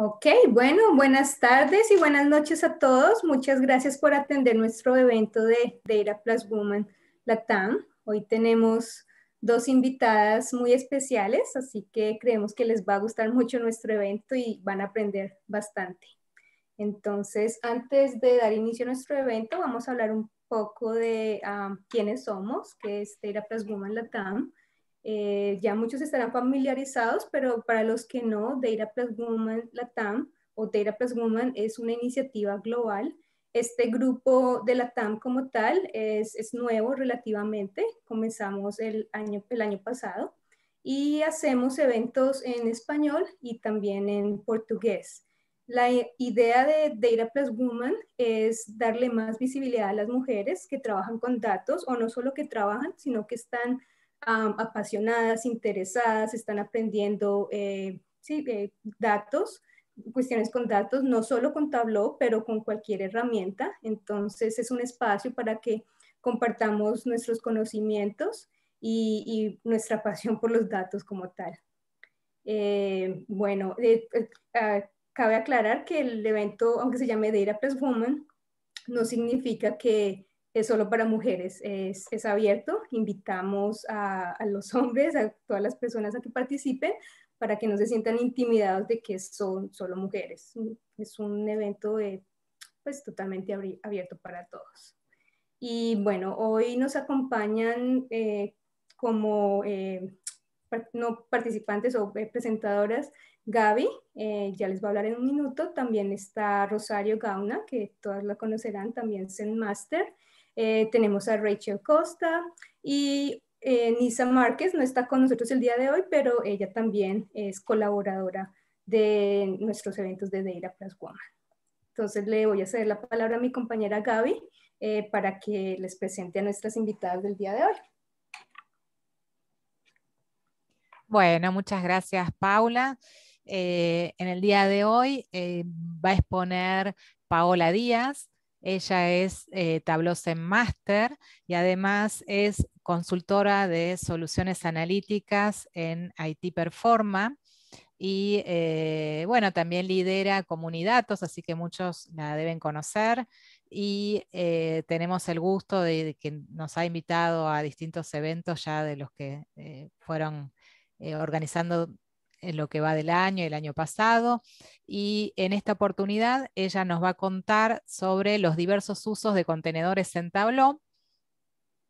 Ok, bueno, buenas tardes y buenas noches a todos. Muchas gracias por atender nuestro evento de Data Plus Woman Latam. Hoy tenemos dos invitadas muy especiales, así que creemos que les va a gustar mucho nuestro evento y van a aprender bastante. Entonces, antes de dar inicio a nuestro evento, vamos a hablar un poco de ah, quiénes somos, que es Data Plus Woman Latam. Eh, ya muchos estarán familiarizados, pero para los que no, Data Plus Woman Latam o Data Plus Woman es una iniciativa global. Este grupo de Latam como tal es, es nuevo relativamente, comenzamos el año, el año pasado y hacemos eventos en español y también en portugués. La idea de Data Plus Woman es darle más visibilidad a las mujeres que trabajan con datos o no solo que trabajan, sino que están apasionadas, interesadas, están aprendiendo eh, eh, datos, cuestiones con datos, no solo con Tableau, pero con cualquier herramienta. Entonces es un espacio para que compartamos nuestros conocimientos y, nuestra pasión por los datos como tal. Eh, bueno, ah, cabe aclarar que el evento, aunque se llame Data Press Woman, no significa que es solo para mujeres, es, es abierto. Invitamos a, los hombres, a todas las personas a que participen para que no se sientan intimidados de que son solo mujeres. Es un evento pues, totalmente abierto para todos. Y bueno, hoy nos acompañan eh, como eh, no participantes o eh, presentadoras Gaby, ya les va a hablar en un minuto. También está Rosario Gauna, que todas la conocerán, también es Master. Eh, tenemos a Rachel Costa y eh, Nisa Márquez no está con nosotros el día de hoy, pero ella también es colaboradora de nuestros eventos de Deira Plus Woman. Entonces le voy a ceder la palabra a mi compañera Gaby eh, para que les presente a nuestras invitadas del día de hoy. Bueno, muchas gracias Paula. en el día de hoy va a exponer Paola Díaz. Ella es eh, en Master y además es consultora de soluciones analíticas en IT Performa. Y eh, bueno, también lidera Comunidatos, así que muchos la deben conocer. Y eh, tenemos el gusto de, que nos ha invitado a distintos eventos ya de los que eh, fueron organizando en lo que va del año, el año pasado, y en esta oportunidad ella nos va a contar sobre los diversos usos de contenedores en Tableau,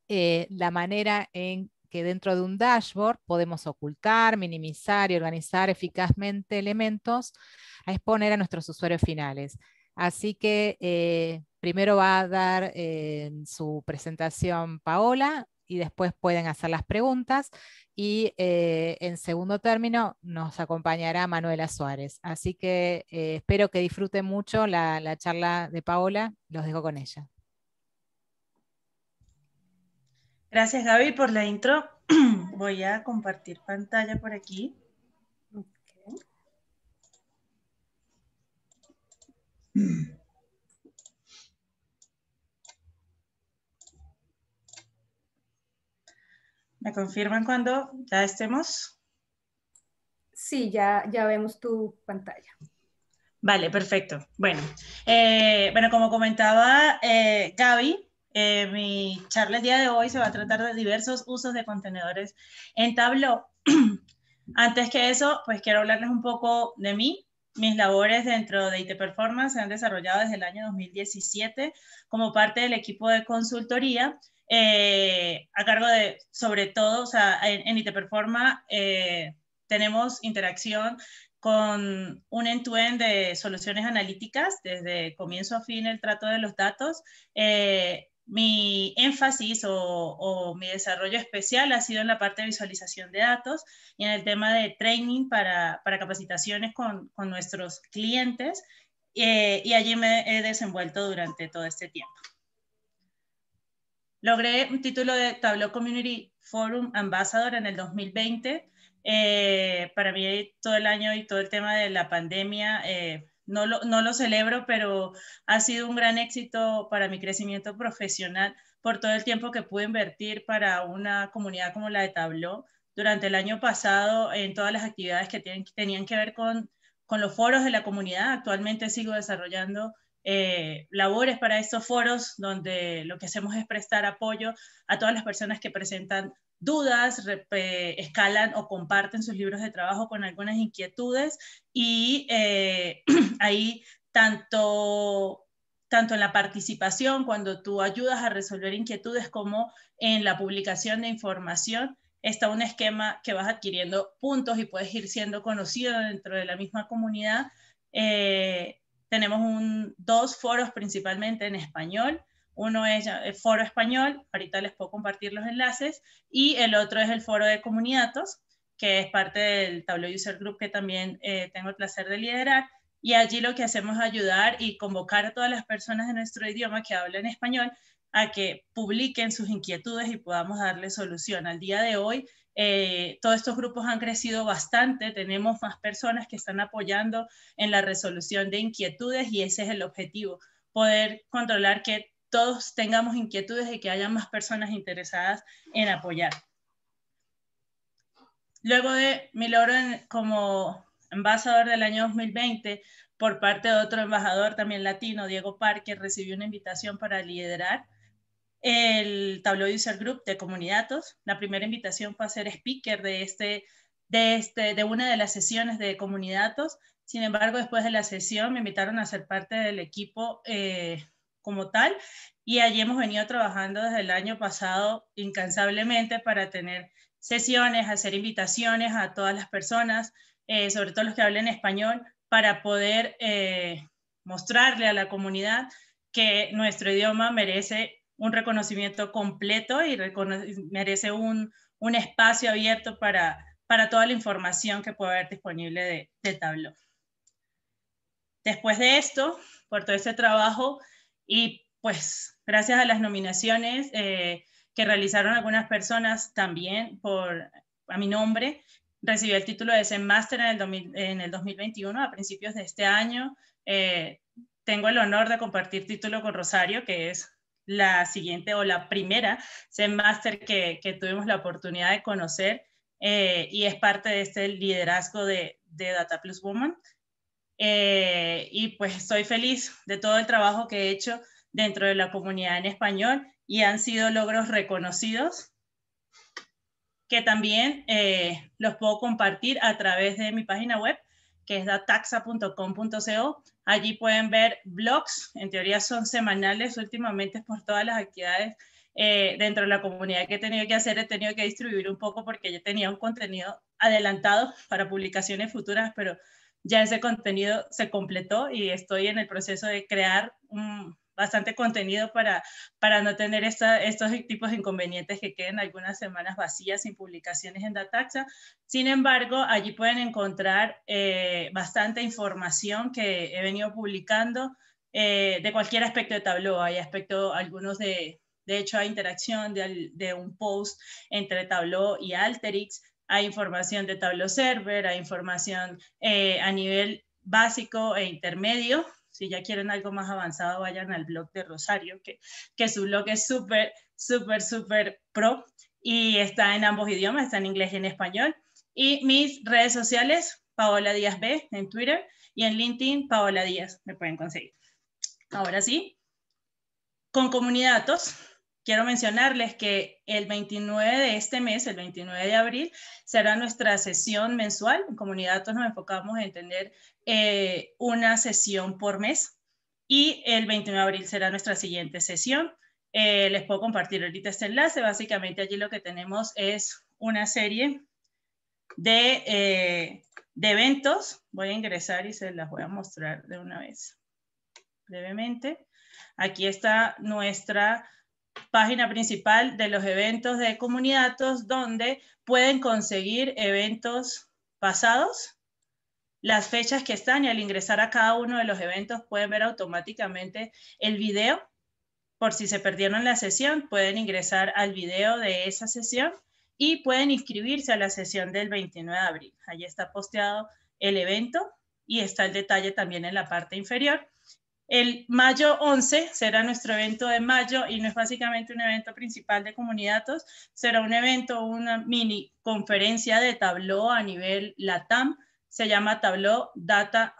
eh, la manera en que dentro de un dashboard podemos ocultar, minimizar y organizar eficazmente elementos a exponer a nuestros usuarios finales. Así que eh, primero va a dar eh, su presentación Paola, y después pueden hacer las preguntas. Y eh, en segundo término nos acompañará Manuela Suárez. Así que eh, espero que disfruten mucho la, charla de Paola. Los dejo con ella. Gracias Gaby por la intro. Voy a compartir pantalla por aquí. ¿Me confirman cuando ya estemos? Sí, ya, ya vemos tu pantalla. Vale, perfecto. Bueno, eh, bueno como comentaba eh, Gaby, eh, mi charla el día de hoy se va a tratar de diversos usos de contenedores en Tableau. Antes que eso, pues quiero hablarles un poco de mí. Mis labores dentro de IT Performance se han desarrollado desde el año 2017 como parte del equipo de consultoría eh, a cargo de, sobre todo, en, IT Performa eh, tenemos interacción con un end-to-end de soluciones analíticas, desde comienzo a fin el trato de los datos. Eh, mi énfasis o, mi desarrollo especial ha sido en la parte de visualización de datos y en el tema de training para, capacitaciones con, nuestros clientes y allí me he desenvuelto durante todo este tiempo. Logré un título de Tableau Community Forum Ambassador en el 2020. Eh, para mí todo el año y todo el tema de la pandemia, eh, no, lo, no lo celebro, pero ha sido un gran éxito para mi crecimiento profesional por todo el tiempo que pude invertir para una comunidad como la de Tableau durante el año pasado en todas las actividades que tenían que ver con, con los foros de la comunidad. Actualmente sigo desarrollando eh, labores para estos foros donde lo que hacemos es prestar apoyo a todas las personas que presentan dudas, eh, escalan o comparten sus libros de trabajo con algunas inquietudes y eh, ahí tanto tanto en la participación, cuando tú ayudas a resolver inquietudes, como en la publicación de información, está un esquema que vas adquiriendo puntos y puedes ir siendo conocido dentro de la misma comunidad. Tenemos dos foros principalmente en español. Uno es el eh, foro español, ahorita les puedo compartir los enlaces, y el otro es el foro de comunidades, que es parte del Tableau User Group que también eh, tengo el placer de liderar. Y allí lo que hacemos es ayudar y convocar a todas las personas de nuestro idioma que hablan español a que publiquen sus inquietudes y podamos darle solución. Al día de hoy eh, todos estos grupos han crecido bastante, tenemos más personas que están apoyando en la resolución de inquietudes y ese es el objetivo, poder controlar que todos tengamos inquietudes y que haya más personas interesadas en apoyar. Luego de mi logro como embajador del año 2020, por parte de otro embajador también latino, Diego Parque, recibió una invitación para liderar el Tableau User Group de Comunidatos. La primera invitación fue a ser speaker de, este, de, este, de una de las sesiones de Comunidatos. Sin embargo, después de la sesión me invitaron a ser parte del equipo eh, como tal y allí hemos venido trabajando desde el año pasado incansablemente para tener sesiones, hacer invitaciones a todas las personas, eh, sobre todo los que hablen español, para poder eh, mostrarle a la comunidad que nuestro idioma merece un reconocimiento completo y, merece un, un, espacio abierto para, para toda la información que pueda haber disponible de, de Tableau. Después de esto, por todo este trabajo y pues gracias a las nominaciones eh, que realizaron algunas personas también por a mi nombre, recibió el título de Zen Master en el, 2021, a principios de este año. Eh, tengo el honor de compartir título con Rosario, que es la siguiente o la primera Zen Master que, tuvimos la oportunidad de conocer eh, y es parte de este liderazgo de, Data Plus Woman. Eh, y pues estoy feliz de todo el trabajo que he hecho dentro de la comunidad en español y han sido logros reconocidos que también eh, los puedo compartir a través de mi página web que es dataxa.com.co Allí pueden ver blogs, en teoría son semanales, últimamente por todas las actividades eh, dentro de la comunidad que he tenido que hacer, he tenido que distribuir un poco porque yo tenía un contenido adelantado para publicaciones futuras, pero ya ese contenido se completó y estoy en el proceso de crear un, bastante contenido para, no tener estos tipos de inconvenientes que queden algunas semanas vacías sin publicaciones en Dataxa. Sin embargo, allí pueden encontrar eh, bastante información que he venido publicando eh, de cualquier aspecto de Tableau. Hay aspectos, algunos de, de hecho, hay interacción de, un post entre Tableau y Alterix, Hay información de Tableau Server, hay información eh, a nivel básico e intermedio si ya quieren algo más avanzado, vayan al blog de Rosario, que, su blog es súper, súper, súper pro y está en ambos idiomas, está en inglés y en español. Y mis redes sociales, Paola Díaz B en Twitter y en LinkedIn, Paola Díaz, me pueden conseguir. Ahora sí, con comunidad Quiero mencionarles que el 29 de este mes, el 29 de abril, será nuestra sesión mensual. En Comunidad nos enfocamos en tener eh, una sesión por mes y el 29 de abril será nuestra siguiente sesión. Eh, les puedo compartir ahorita este enlace. Básicamente allí lo que tenemos es una serie de, eh, de eventos. Voy a ingresar y se las voy a mostrar de una vez brevemente. Aquí está nuestra página principal de los eventos de comunidades donde pueden conseguir eventos pasados, las fechas que están y al ingresar a cada uno de los eventos pueden ver automáticamente el video. Por si se perdieron la sesión, pueden ingresar al video de esa sesión y pueden inscribirse a la sesión del 29 de abril. Allí está posteado el evento y está el detalle también en la parte inferior el mayo 11 será nuestro evento de mayo y no es básicamente un evento principal de comunidades, será un evento, una mini conferencia de Tableau a nivel LATAM, se llama Tableau Data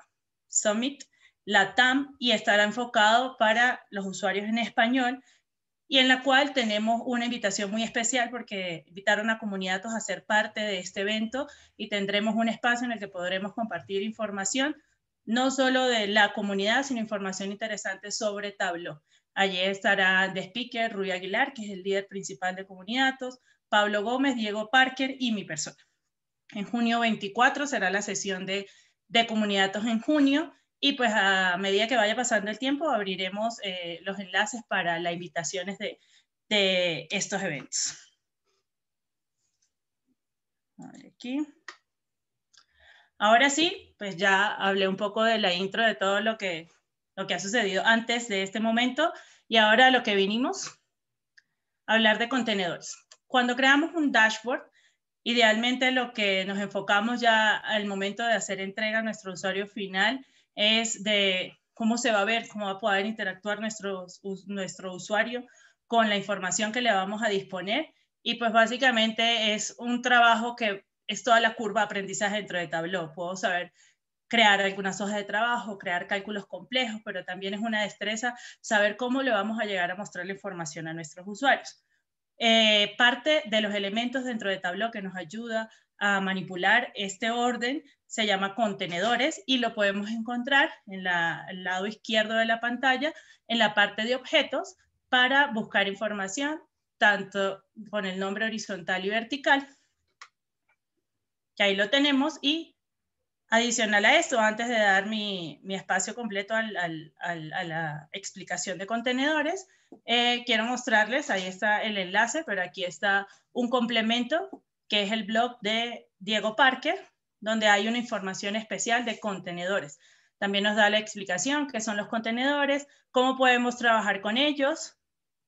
Summit LATAM y estará enfocado para los usuarios en español y en la cual tenemos una invitación muy especial porque invitaron a comunidades a ser parte de este evento y tendremos un espacio en el que podremos compartir información no solo de la comunidad, sino información interesante sobre Tableau. Allí estará de speaker Rui Aguilar, que es el líder principal de Comunidatos, Pablo Gómez, Diego Parker y mi persona. En junio 24 será la sesión de, de en junio y pues a medida que vaya pasando el tiempo abriremos eh, los enlaces para las invitaciones de, de estos eventos. Aquí. Ahora sí, pues ya hablé un poco de la intro de todo lo que, lo que ha sucedido antes de este momento y ahora lo que vinimos, hablar de contenedores. Cuando creamos un dashboard, idealmente lo que nos enfocamos ya al momento de hacer entrega a nuestro usuario final es de cómo se va a ver, cómo va a poder interactuar nuestro, nuestro usuario con la información que le vamos a disponer. Y pues básicamente es un trabajo que es toda la curva de aprendizaje dentro de Tableau. Puedo saber crear algunas hojas de trabajo, crear cálculos complejos, pero también es una destreza saber cómo le vamos a llegar a mostrar la información a nuestros usuarios. Eh, parte de los elementos dentro de Tableau que nos ayuda a manipular este orden se llama contenedores y lo podemos encontrar en el lado izquierdo de la pantalla, en la parte de objetos, para buscar información tanto con el nombre horizontal y vertical, que ahí lo tenemos, y Adicional a esto, antes de dar mi, espacio completo a la explicación de contenedores, eh, quiero mostrarles, ahí está el enlace, pero aquí está un complemento que es el blog de Diego Parker, donde hay una información especial de contenedores. También nos da la explicación qué son los contenedores, cómo podemos trabajar con ellos,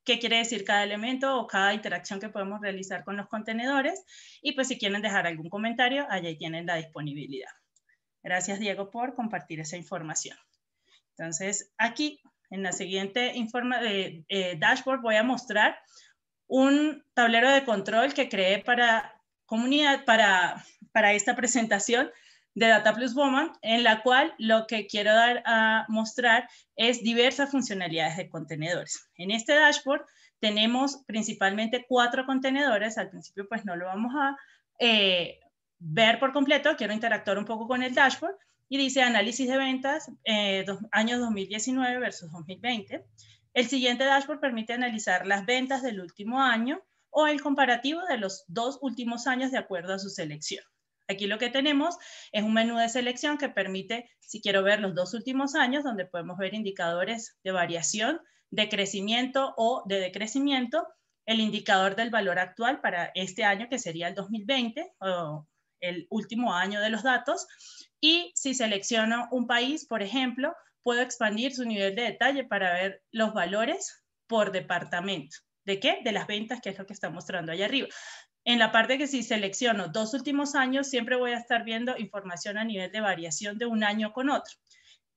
qué quiere decir cada elemento o cada interacción que podemos realizar con los contenedores. Y pues si quieren dejar algún comentario, allí tienen la disponibilidad. Gracias, Diego, por compartir esa información. Entonces, aquí en la siguiente informa, eh, eh, dashboard voy a mostrar un tablero de control que creé para comunidad, para, para esta presentación de Data Plus Woman, en la cual lo que quiero dar a mostrar es diversas funcionalidades de contenedores. En este dashboard tenemos principalmente cuatro contenedores, al principio pues no lo vamos a eh, ver por completo, quiero interactuar un poco con el dashboard y dice análisis de ventas eh, dos, años 2019 versus 2020. El siguiente dashboard permite analizar las ventas del último año o el comparativo de los dos últimos años de acuerdo a su selección. Aquí lo que tenemos es un menú de selección que permite, si quiero ver los dos últimos años, donde podemos ver indicadores de variación, de crecimiento o de decrecimiento, el indicador del valor actual para este año, que sería el 2020, o el último año de los datos. Y si selecciono un país, por ejemplo, puedo expandir su nivel de detalle para ver los valores por departamento. ¿De qué? De las ventas, que es lo que está mostrando allá arriba. En la parte que si selecciono dos últimos años, siempre voy a estar viendo información a nivel de variación de un año con otro.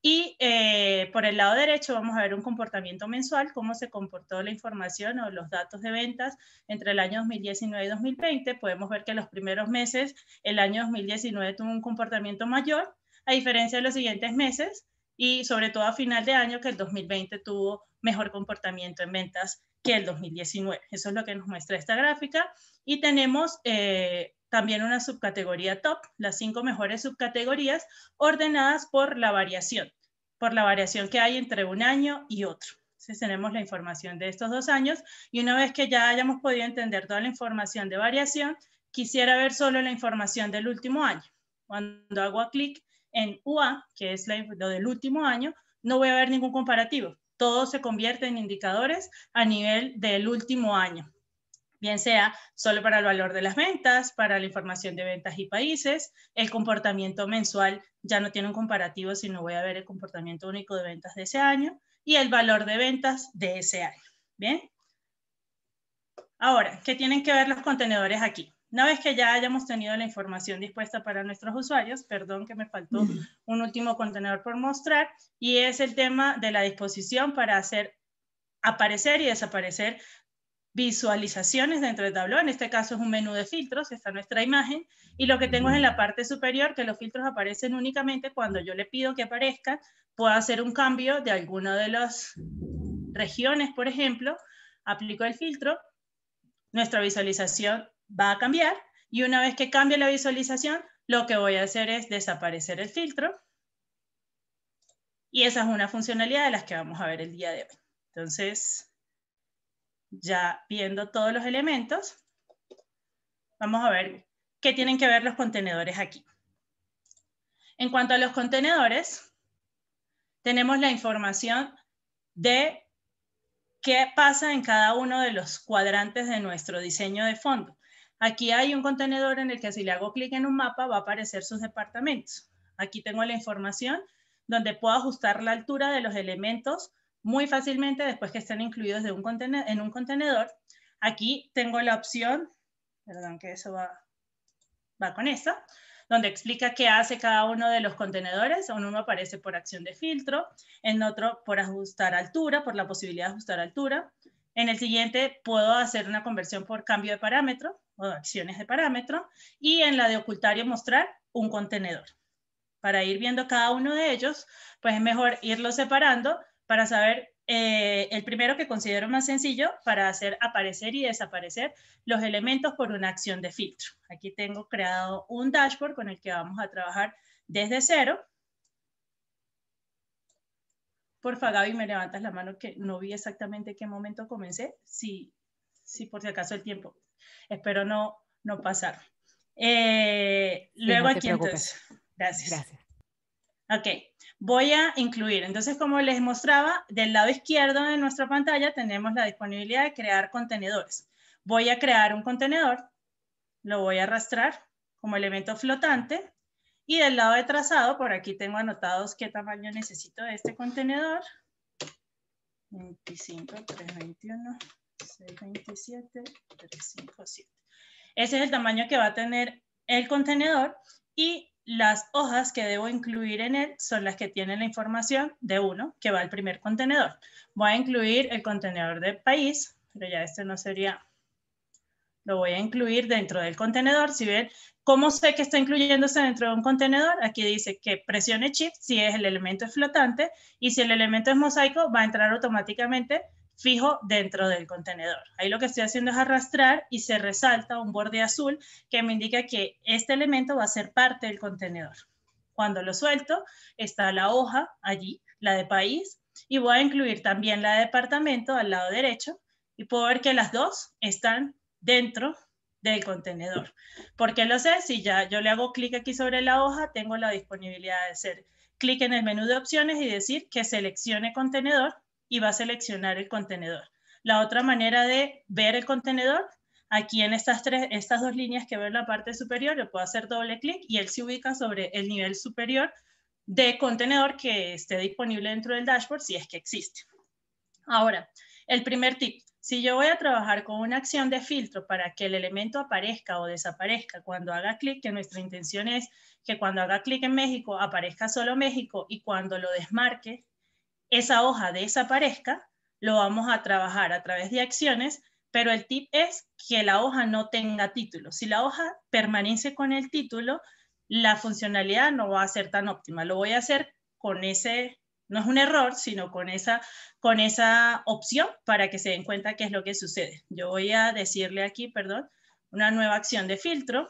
Y eh, por el lado derecho vamos a ver un comportamiento mensual, cómo se comportó la información o los datos de ventas entre el año 2019 y 2020. Podemos ver que los primeros meses, el año 2019 tuvo un comportamiento mayor, a diferencia de los siguientes meses y sobre todo a final de año que el 2020 tuvo mejor comportamiento en ventas que el 2019. Eso es lo que nos muestra esta gráfica. Y tenemos eh, también una subcategoría top, las cinco mejores subcategorías ordenadas por la variación, por la variación que hay entre un año y otro. Entonces tenemos la información de estos dos años y una vez que ya hayamos podido entender toda la información de variación, quisiera ver solo la información del último año. Cuando hago clic en UA, que es lo del último año, no voy a ver ningún comparativo. Todo se convierte en indicadores a nivel del último año bien sea solo para el valor de las ventas, para la información de ventas y países. El comportamiento mensual ya no tiene un comparativo, sino voy a ver el comportamiento único de ventas de ese año y el valor de ventas de ese año. Bien. Ahora, ¿qué tienen que ver los contenedores aquí? Una vez que ya hayamos tenido la información dispuesta para nuestros usuarios, perdón que me faltó un último contenedor por mostrar, y es el tema de la disposición para hacer aparecer y desaparecer visualizaciones dentro del tablón. En este caso es un menú de filtros, está nuestra imagen, y lo que tengo es en la parte superior que los filtros aparecen únicamente cuando yo le pido que aparezca, Puedo hacer un cambio de alguna de las regiones, por ejemplo, aplico el filtro, nuestra visualización va a cambiar, y una vez que cambie la visualización, lo que voy a hacer es desaparecer el filtro, y esa es una funcionalidad de las que vamos a ver el día de hoy. Entonces, ya viendo todos los elementos, vamos a ver qué tienen que ver los contenedores aquí. En cuanto a los contenedores, tenemos la información de qué pasa en cada uno de los cuadrantes de nuestro diseño de fondo. Aquí hay un contenedor en el que si le hago clic en un mapa va a aparecer sus departamentos. Aquí tengo la información donde puedo ajustar la altura de los elementos muy fácilmente después que estén incluidos de un en un contenedor. Aquí tengo la opción, perdón que eso va, va con esta, donde explica qué hace cada uno de los contenedores. En uno aparece por acción de filtro, en otro por ajustar altura, por la posibilidad de ajustar altura. En el siguiente puedo hacer una conversión por cambio de parámetro o acciones de parámetro y en la de ocultar y mostrar un contenedor. Para ir viendo cada uno de ellos, pues es mejor irlo separando para saber eh, el primero que considero más sencillo para hacer aparecer y desaparecer los elementos por una acción de filtro. Aquí tengo creado un dashboard con el que vamos a trabajar desde cero. Porfa, Gaby, me levantas la mano que no vi exactamente qué momento comencé. Sí, sí, por si acaso el tiempo. Espero no, no pasar. Eh, luego aquí entonces. Gracias. Gracias. Ok, voy a incluir. Entonces, como les mostraba, del lado izquierdo de nuestra pantalla tenemos la disponibilidad de crear contenedores. Voy a crear un contenedor, lo voy a arrastrar como elemento flotante y del lado de trazado, por aquí tengo anotados qué tamaño necesito de este contenedor. 25, 321, 627, 357. Ese es el tamaño que va a tener el contenedor y las hojas que debo incluir en él son las que tienen la información de uno que va al primer contenedor. Voy a incluir el contenedor de país, pero ya este no sería, lo voy a incluir dentro del contenedor. Si ven, ¿cómo sé que está incluyéndose dentro de un contenedor? Aquí dice que presione chip si es el elemento es flotante y si el elemento es mosaico va a entrar automáticamente fijo dentro del contenedor. Ahí lo que estoy haciendo es arrastrar y se resalta un borde azul que me indica que este elemento va a ser parte del contenedor. Cuando lo suelto, está la hoja allí, la de país, y voy a incluir también la de departamento al lado derecho y puedo ver que las dos están dentro del contenedor. ¿Por qué lo sé? Si ya yo le hago clic aquí sobre la hoja, tengo la disponibilidad de hacer clic en el menú de opciones y decir que seleccione contenedor y va a seleccionar el contenedor. La otra manera de ver el contenedor, aquí en estas, tres, estas dos líneas que veo en la parte superior, le puedo hacer doble clic y él se ubica sobre el nivel superior de contenedor que esté disponible dentro del dashboard si es que existe. Ahora, el primer tip, si yo voy a trabajar con una acción de filtro para que el elemento aparezca o desaparezca cuando haga clic, que nuestra intención es que cuando haga clic en México aparezca solo México y cuando lo desmarque esa hoja desaparezca, lo vamos a trabajar a través de acciones, pero el tip es que la hoja no tenga título. Si la hoja permanece con el título, la funcionalidad no va a ser tan óptima. Lo voy a hacer con ese, no es un error, sino con esa, con esa opción para que se den cuenta qué es lo que sucede. Yo voy a decirle aquí, perdón, una nueva acción de filtro.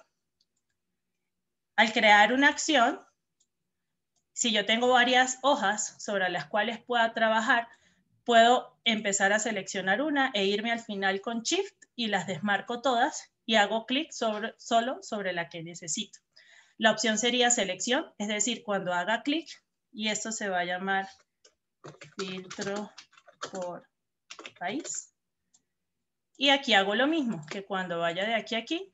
Al crear una acción, si yo tengo varias hojas sobre las cuales pueda trabajar, puedo empezar a seleccionar una e irme al final con Shift y las desmarco todas y hago clic solo sobre la que necesito. La opción sería selección, es decir, cuando haga clic, y esto se va a llamar filtro por país. Y aquí hago lo mismo, que cuando vaya de aquí a aquí,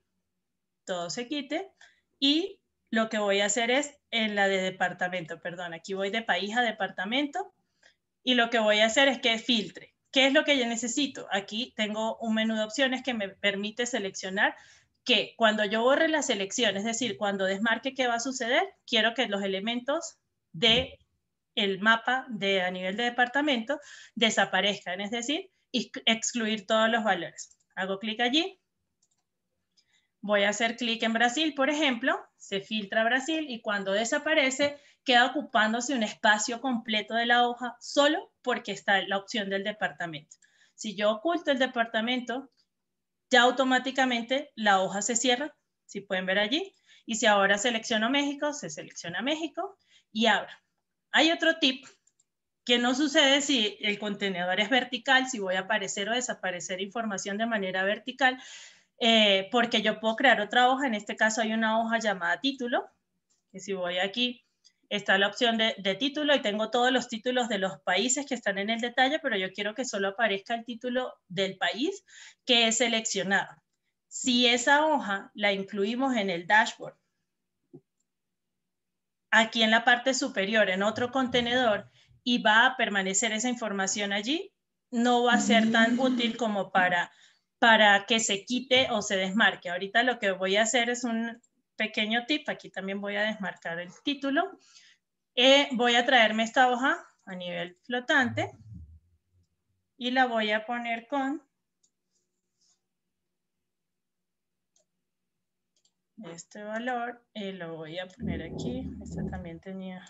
todo se quite. Y lo que voy a hacer es en la de departamento, perdón, aquí voy de país a departamento y lo que voy a hacer es que filtre. ¿Qué es lo que yo necesito? Aquí tengo un menú de opciones que me permite seleccionar que cuando yo borre la selección, es decir, cuando desmarque qué va a suceder, quiero que los elementos de el mapa de a nivel de departamento desaparezcan, es decir, excluir todos los valores. Hago clic allí, voy a hacer clic en Brasil, por ejemplo, se filtra Brasil y cuando desaparece queda ocupándose un espacio completo de la hoja solo porque está la opción del departamento. Si yo oculto el departamento, ya automáticamente la hoja se cierra, si pueden ver allí, y si ahora selecciono México, se selecciona México y abre. Hay otro tip que no sucede si el contenedor es vertical, si voy a aparecer o desaparecer información de manera vertical, eh, porque yo puedo crear otra hoja, en este caso hay una hoja llamada título, que si voy aquí está la opción de, de, título y tengo todos los títulos de los países que están en el detalle, pero yo quiero que solo aparezca el título del país que he seleccionado. Si esa hoja la incluimos en el dashboard, aquí en la parte superior, en otro contenedor, y va a permanecer esa información allí, no va a ser tan mm. útil como para para que se quite o se desmarque. Ahorita lo que voy a hacer es un pequeño tip, aquí también voy a desmarcar el título. Eh, voy a traerme esta hoja a nivel flotante y la voy a poner con este valor eh, lo voy a poner aquí. Esta también tenía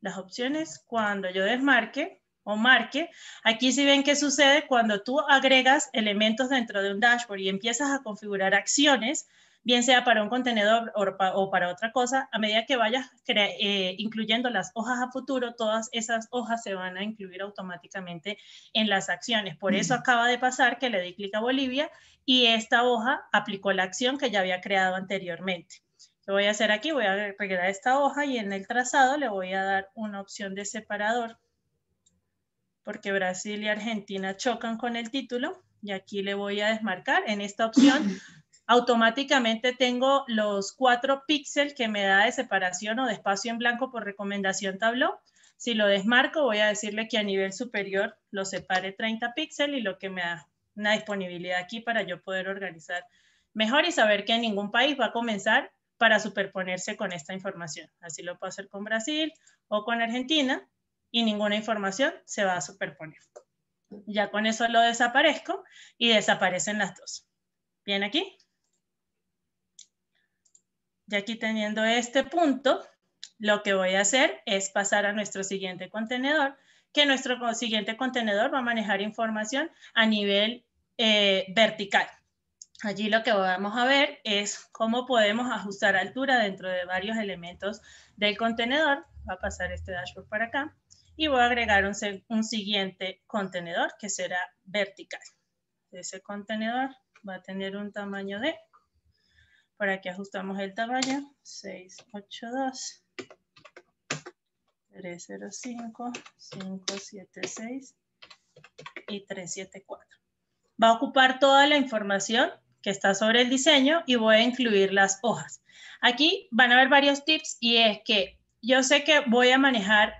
las opciones. Cuando yo desmarque, o marque. Aquí si ven qué sucede cuando tú agregas elementos dentro de un dashboard y empiezas a configurar acciones, bien sea para un contenedor o para otra cosa, a medida que vayas eh, incluyendo las hojas a futuro, todas esas hojas se van a incluir automáticamente en las acciones. Por eso acaba de pasar que le di clic a Bolivia y esta hoja aplicó la acción que ya había creado anteriormente. lo voy a hacer aquí? Voy a agregar esta hoja y en el trazado le voy a dar una opción de separador porque Brasil y Argentina chocan con el título y aquí le voy a desmarcar. En esta opción automáticamente tengo los cuatro píxeles que me da de separación o de espacio en blanco por recomendación Tableau. Si lo desmarco, voy a decirle que a nivel superior lo separe 30 píxeles y lo que me da una disponibilidad aquí para yo poder organizar mejor y saber que ningún país va a comenzar para superponerse con esta información. Así lo puedo hacer con Brasil o con Argentina y ninguna información se va a superponer. Ya con eso lo desaparezco y desaparecen las dos. Bien aquí. Y aquí teniendo este punto, lo que voy a hacer es pasar a nuestro siguiente contenedor, que nuestro siguiente contenedor va a manejar información a nivel eh, vertical. Allí lo que vamos a ver es cómo podemos ajustar altura dentro de varios elementos del contenedor. Va a pasar este dashboard para acá y voy a agregar un, siguiente contenedor que será vertical. Ese contenedor va a tener un tamaño de, para que ajustamos el tamaño, 682. 305, 576 y 374. Va a ocupar toda la información que está sobre el diseño y voy a incluir las hojas. Aquí van a ver varios tips y es que yo sé que voy a manejar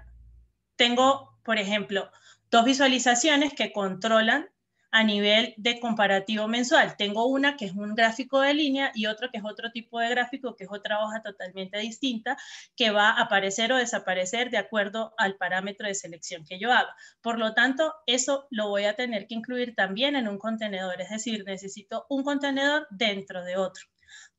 tengo, por ejemplo, dos visualizaciones que controlan a nivel de comparativo mensual. Tengo una que es un gráfico de línea y otro que es otro tipo de gráfico, que es otra hoja totalmente distinta, que va a aparecer o desaparecer de acuerdo al parámetro de selección que yo haga. Por lo tanto, eso lo voy a tener que incluir también en un contenedor, es decir, necesito un contenedor dentro de otro.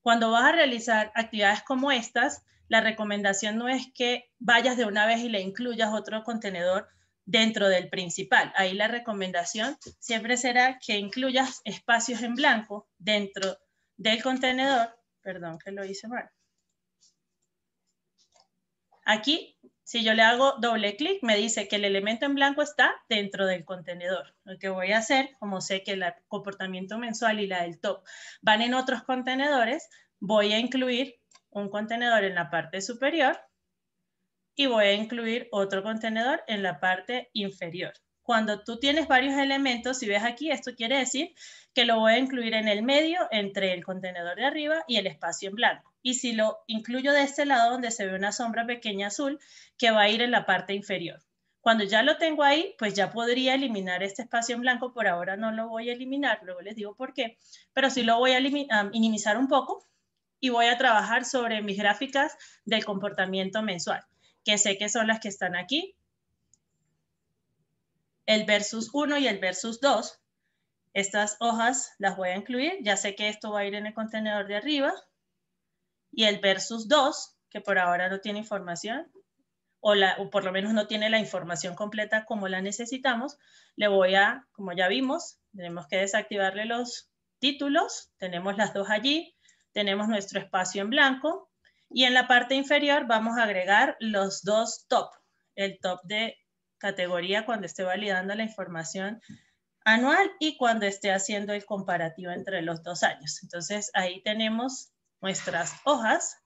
Cuando vas a realizar actividades como estas, la recomendación no es que vayas de una vez y le incluyas otro contenedor dentro del principal. Ahí la recomendación siempre será que incluyas espacios en blanco dentro del contenedor. Perdón que lo hice mal. Aquí, si yo le hago doble clic, me dice que el elemento en blanco está dentro del contenedor. Lo que voy a hacer, como sé que el comportamiento mensual y la del top van en otros contenedores, voy a incluir un contenedor en la parte superior y voy a incluir otro contenedor en la parte inferior. Cuando tú tienes varios elementos, si ves aquí, esto quiere decir que lo voy a incluir en el medio entre el contenedor de arriba y el espacio en blanco. Y si lo incluyo de este lado donde se ve una sombra pequeña azul que va a ir en la parte inferior. Cuando ya lo tengo ahí, pues ya podría eliminar este espacio en blanco. Por ahora no lo voy a eliminar, luego les digo por qué. Pero sí lo voy a minimizar un poco y voy a trabajar sobre mis gráficas del comportamiento mensual, que sé que son las que están aquí. El versus 1 y el versus 2. Estas hojas las voy a incluir. Ya sé que esto va a ir en el contenedor de arriba. Y el versus 2, que por ahora no tiene información, o, o por lo menos no tiene la información completa como la necesitamos, le voy a, como ya vimos, tenemos que desactivarle los títulos. Tenemos las dos allí tenemos nuestro espacio en blanco y en la parte inferior vamos a agregar los dos top, el top de categoría cuando esté validando la información anual y cuando esté haciendo el comparativo entre los dos años. Entonces ahí tenemos nuestras hojas.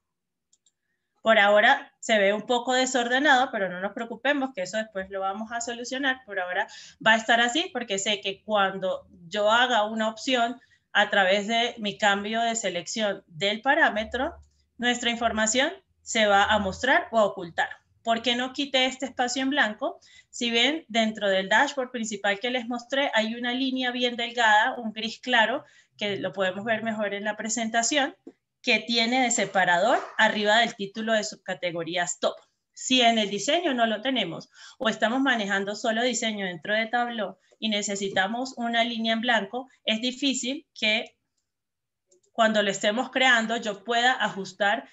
Por ahora se ve un poco desordenado, pero no nos preocupemos que eso después lo vamos a solucionar. Por ahora va a estar así porque sé que cuando yo haga una opción a través de mi cambio de selección del parámetro, nuestra información se va a mostrar o ocultar. ¿Por qué no quité este espacio en blanco? Si bien dentro del dashboard principal que les mostré, hay una línea bien delgada, un gris claro, que lo podemos ver mejor en la presentación, que tiene de separador arriba del título de subcategorías top. Si en el diseño no lo tenemos o estamos manejando solo diseño dentro de Tableau y necesitamos una línea en blanco, es difícil que cuando lo estemos creando yo pueda ajustar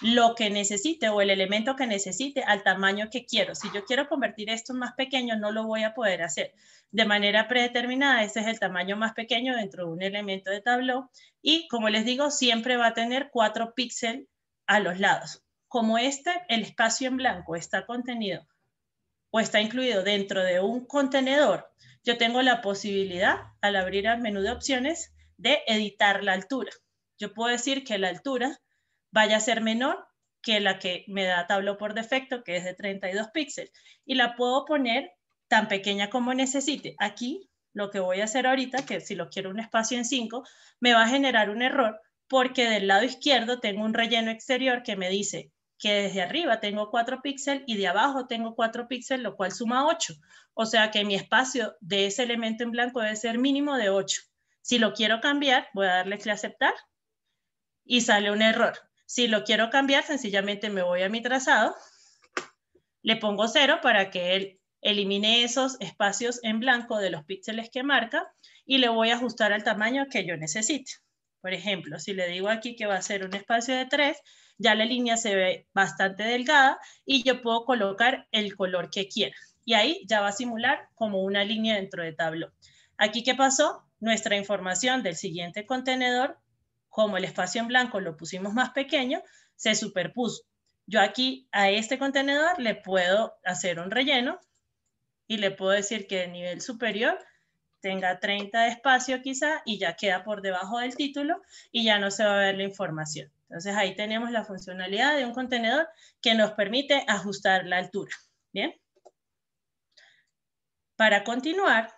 lo que necesite o el elemento que necesite al tamaño que quiero. Si yo quiero convertir esto en más pequeño, no lo voy a poder hacer. De manera predeterminada, este es el tamaño más pequeño dentro de un elemento de Tableau. Y como les digo, siempre va a tener cuatro píxeles a los lados como este, el espacio en blanco está contenido o está incluido dentro de un contenedor, yo tengo la posibilidad, al abrir el menú de opciones, de editar la altura. Yo puedo decir que la altura vaya a ser menor que la que me da Tablo por defecto, que es de 32 píxeles, y la puedo poner tan pequeña como necesite. Aquí lo que voy a hacer ahorita, que si lo quiero un espacio en 5, me va a generar un error porque del lado izquierdo tengo un relleno exterior que me dice que desde arriba tengo 4 píxeles y de abajo tengo 4 píxeles, lo cual suma 8. O sea que mi espacio de ese elemento en blanco debe ser mínimo de 8. Si lo quiero cambiar, voy a darle clic a aceptar y sale un error. Si lo quiero cambiar, sencillamente me voy a mi trazado, le pongo 0 para que él elimine esos espacios en blanco de los píxeles que marca y le voy a ajustar al tamaño que yo necesite. Por ejemplo, si le digo aquí que va a ser un espacio de 3, ya la línea se ve bastante delgada y yo puedo colocar el color que quiera. Y ahí ya va a simular como una línea dentro de Tablo Aquí, ¿qué pasó? Nuestra información del siguiente contenedor, como el espacio en blanco lo pusimos más pequeño, se superpuso. Yo aquí a este contenedor le puedo hacer un relleno y le puedo decir que el nivel superior tenga 30 de espacio quizá y ya queda por debajo del título y ya no se va a ver la información. Entonces ahí tenemos la funcionalidad de un contenedor que nos permite ajustar la altura. Bien. Para continuar,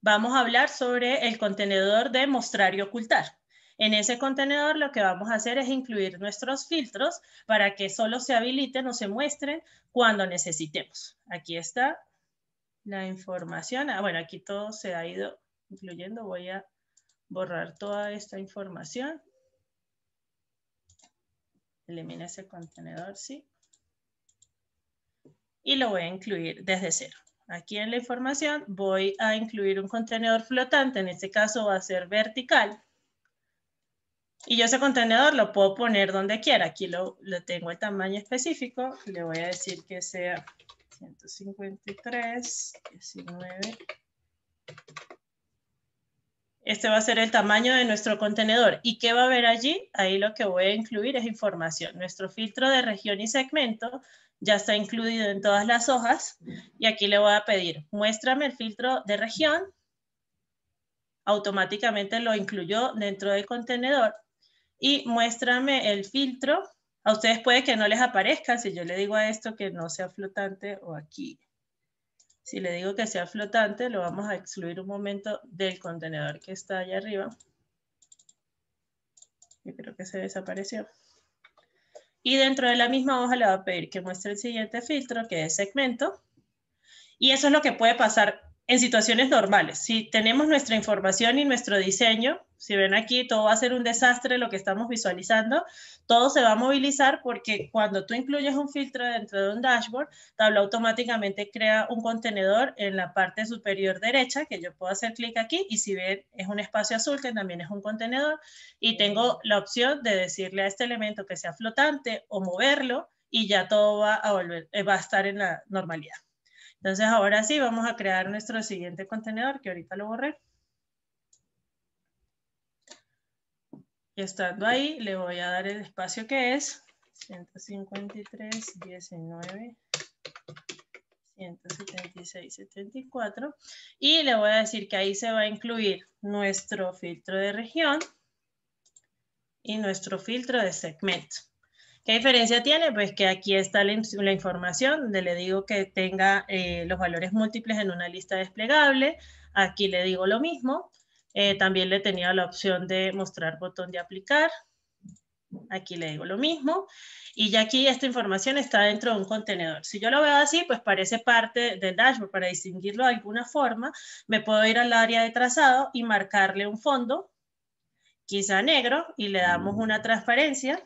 vamos a hablar sobre el contenedor de mostrar y ocultar. En ese contenedor lo que vamos a hacer es incluir nuestros filtros para que solo se habiliten o se muestren cuando necesitemos. Aquí está la información. Ah, bueno, aquí todo se ha ido incluyendo. Voy a borrar toda esta información elimine ese contenedor, sí. Y lo voy a incluir desde cero. Aquí en la información voy a incluir un contenedor flotante, en este caso va a ser vertical. Y yo ese contenedor lo puedo poner donde quiera. Aquí lo, lo tengo el tamaño específico. Le voy a decir que sea 153, 19 este va a ser el tamaño de nuestro contenedor. ¿Y qué va a haber allí? Ahí lo que voy a incluir es información. Nuestro filtro de región y segmento ya está incluido en todas las hojas y aquí le voy a pedir, muéstrame el filtro de región. Automáticamente lo incluyó dentro del contenedor y muéstrame el filtro. A ustedes puede que no les aparezca si yo le digo a esto que no sea flotante o aquí. Si le digo que sea flotante, lo vamos a excluir un momento del contenedor que está allá arriba. Yo creo que se desapareció. Y dentro de la misma hoja le va a pedir que muestre el siguiente filtro, que es segmento. Y eso es lo que puede pasar en situaciones normales. Si tenemos nuestra información y nuestro diseño, si ven aquí, todo va a ser un desastre lo que estamos visualizando, todo se va a movilizar porque cuando tú incluyes un filtro dentro de un dashboard, Tableau automáticamente crea un contenedor en la parte superior derecha, que yo puedo hacer clic aquí y si ven es un espacio azul que también es un contenedor y tengo la opción de decirle a este elemento que sea flotante o moverlo y ya todo va a, volver, eh, va a estar en la normalidad. Entonces ahora sí vamos a crear nuestro siguiente contenedor que ahorita lo borré. Y estando ahí le voy a dar el espacio que es 153, 19, 176, 74 y le voy a decir que ahí se va a incluir nuestro filtro de región y nuestro filtro de segmento. ¿Qué diferencia tiene? Pues que aquí está la, información donde le digo que tenga eh, los valores múltiples en una lista desplegable. Aquí le digo lo mismo. Eh, también le tenía la opción de mostrar botón de aplicar. Aquí le digo lo mismo. Y ya aquí esta información está dentro de un contenedor. Si yo lo veo así, pues parece parte del dashboard. Para distinguirlo de alguna forma, me puedo ir al área de trazado y marcarle un fondo, quizá negro, y le damos mm. una transparencia.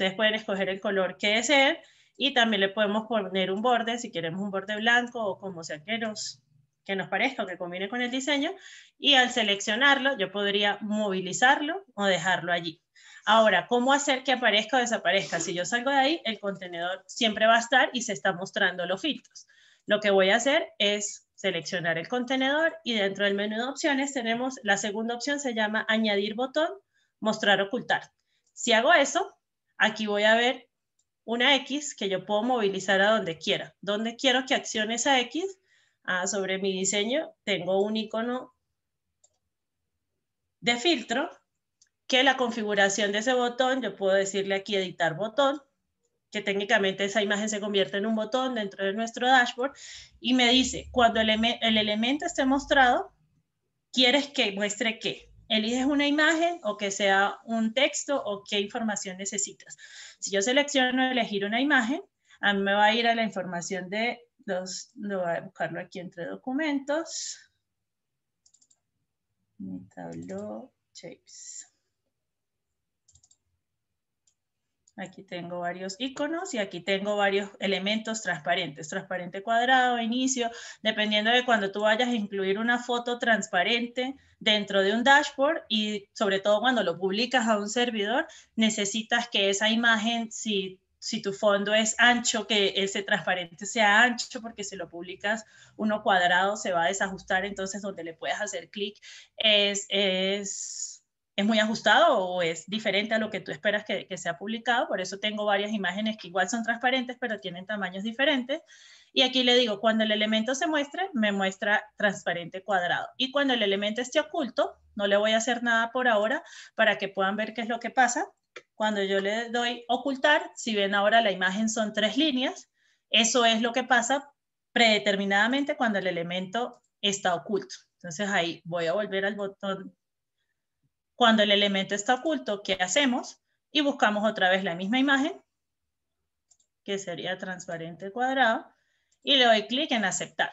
Ustedes pueden escoger el color que deseen y también le podemos poner un borde, si queremos un borde blanco o como sea que nos, que nos parezca o que combine con el diseño. Y al seleccionarlo, yo podría movilizarlo o dejarlo allí. Ahora, ¿cómo hacer que aparezca o desaparezca? Si yo salgo de ahí, el contenedor siempre va a estar y se está mostrando los filtros. Lo que voy a hacer es seleccionar el contenedor y dentro del menú de opciones tenemos la segunda opción, se llama añadir botón, mostrar, ocultar. Si hago eso, aquí voy a ver una X que yo puedo movilizar a donde quiera. Donde quiero que accione esa X, ah, sobre mi diseño tengo un icono de filtro que la configuración de ese botón, yo puedo decirle aquí editar botón, que técnicamente esa imagen se convierte en un botón dentro de nuestro dashboard, y me dice, cuando el, el elemento esté mostrado, ¿quieres que muestre qué? eliges una imagen o que sea un texto o qué información necesitas. Si yo selecciono elegir una imagen, a mí me va a ir a la información de los, lo voy a buscarlo aquí entre documentos. Mi tablo, shapes. Aquí tengo varios iconos y aquí tengo varios elementos transparentes. Transparente cuadrado, inicio, dependiendo de cuando tú vayas a incluir una foto transparente dentro de un dashboard y sobre todo cuando lo publicas a un servidor, necesitas que esa imagen, si si tu fondo es ancho, que ese transparente sea ancho, porque si lo publicas uno cuadrado se va a desajustar, entonces donde le puedes hacer clic es, es es muy ajustado o es diferente a lo que tú esperas que, sea publicado. Por eso tengo varias imágenes que igual son transparentes, pero tienen tamaños diferentes. Y aquí le digo, cuando el elemento se muestre, me muestra transparente cuadrado. Y cuando el elemento esté oculto, no le voy a hacer nada por ahora para que puedan ver qué es lo que pasa. Cuando yo le doy ocultar, si ven ahora la imagen son tres líneas, eso es lo que pasa predeterminadamente cuando el elemento está oculto. Entonces ahí voy a volver al botón cuando el elemento está oculto, ¿qué hacemos? Y buscamos otra vez la misma imagen, que sería transparente cuadrado, y le doy clic en aceptar.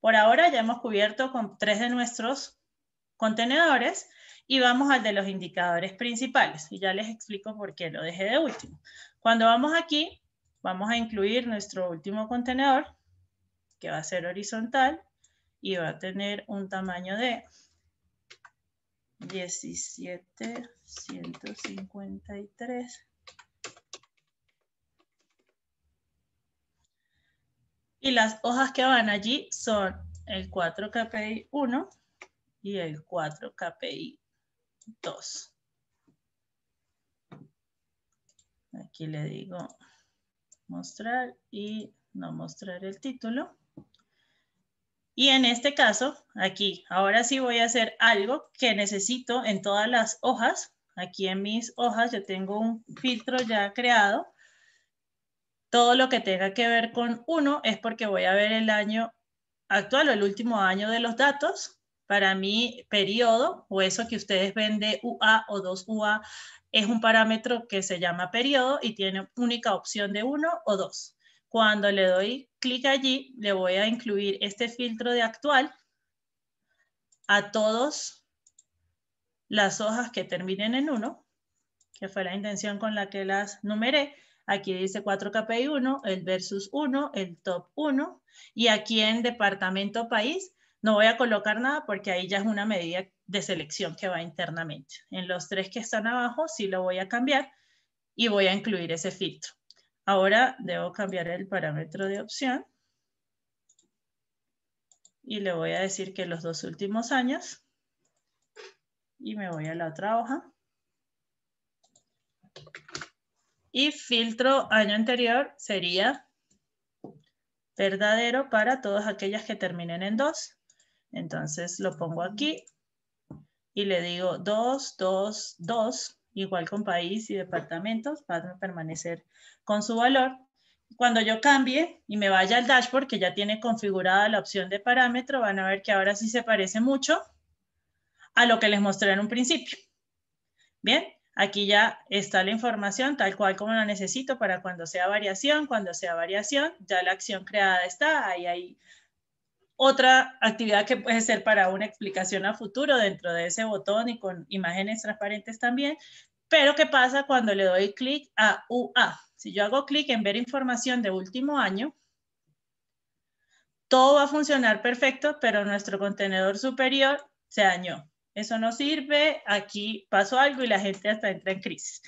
Por ahora ya hemos cubierto con tres de nuestros contenedores y vamos al de los indicadores principales. Y ya les explico por qué lo dejé de último. Cuando vamos aquí, vamos a incluir nuestro último contenedor, que va a ser horizontal y va a tener un tamaño de 17, 153. Y las hojas que van allí son el 4 KPI 1 y el 4 KPI 2. Aquí le digo mostrar y no mostrar el título. Y en este caso, aquí, ahora sí voy a hacer algo que necesito en todas las hojas. Aquí en mis hojas yo tengo un filtro ya creado. Todo lo que tenga que ver con uno es porque voy a ver el año actual o el último año de los datos. Para mi periodo, o eso que ustedes ven de UA o 2UA, es un parámetro que se llama periodo y tiene única opción de 1 o dos. Cuando le doy clic allí, le voy a incluir este filtro de actual a todas las hojas que terminen en 1, que fue la intención con la que las numeré. Aquí dice 4KPI1, el versus 1, el top 1. Y aquí en departamento país no voy a colocar nada porque ahí ya es una medida de selección que va internamente. En los tres que están abajo sí lo voy a cambiar y voy a incluir ese filtro. Ahora debo cambiar el parámetro de opción y le voy a decir que los dos últimos años y me voy a la otra hoja y filtro año anterior sería verdadero para todas aquellas que terminen en dos. Entonces lo pongo aquí y le digo 2, 2, 2 igual con país y departamentos, para permanecer con su valor. Cuando yo cambie y me vaya al dashboard, que ya tiene configurada la opción de parámetro, van a ver que ahora sí se parece mucho a lo que les mostré en un principio. Bien, aquí ya está la información tal cual como la necesito para cuando sea variación, cuando sea variación, ya la acción creada está, ahí hay otra actividad que puede ser para una explicación a futuro dentro de ese botón y con imágenes transparentes también. Pero ¿qué pasa cuando le doy clic a UA? Si yo hago clic en ver información de último año, todo va a funcionar perfecto, pero nuestro contenedor superior se dañó. Eso no sirve, aquí pasó algo y la gente hasta entra en crisis.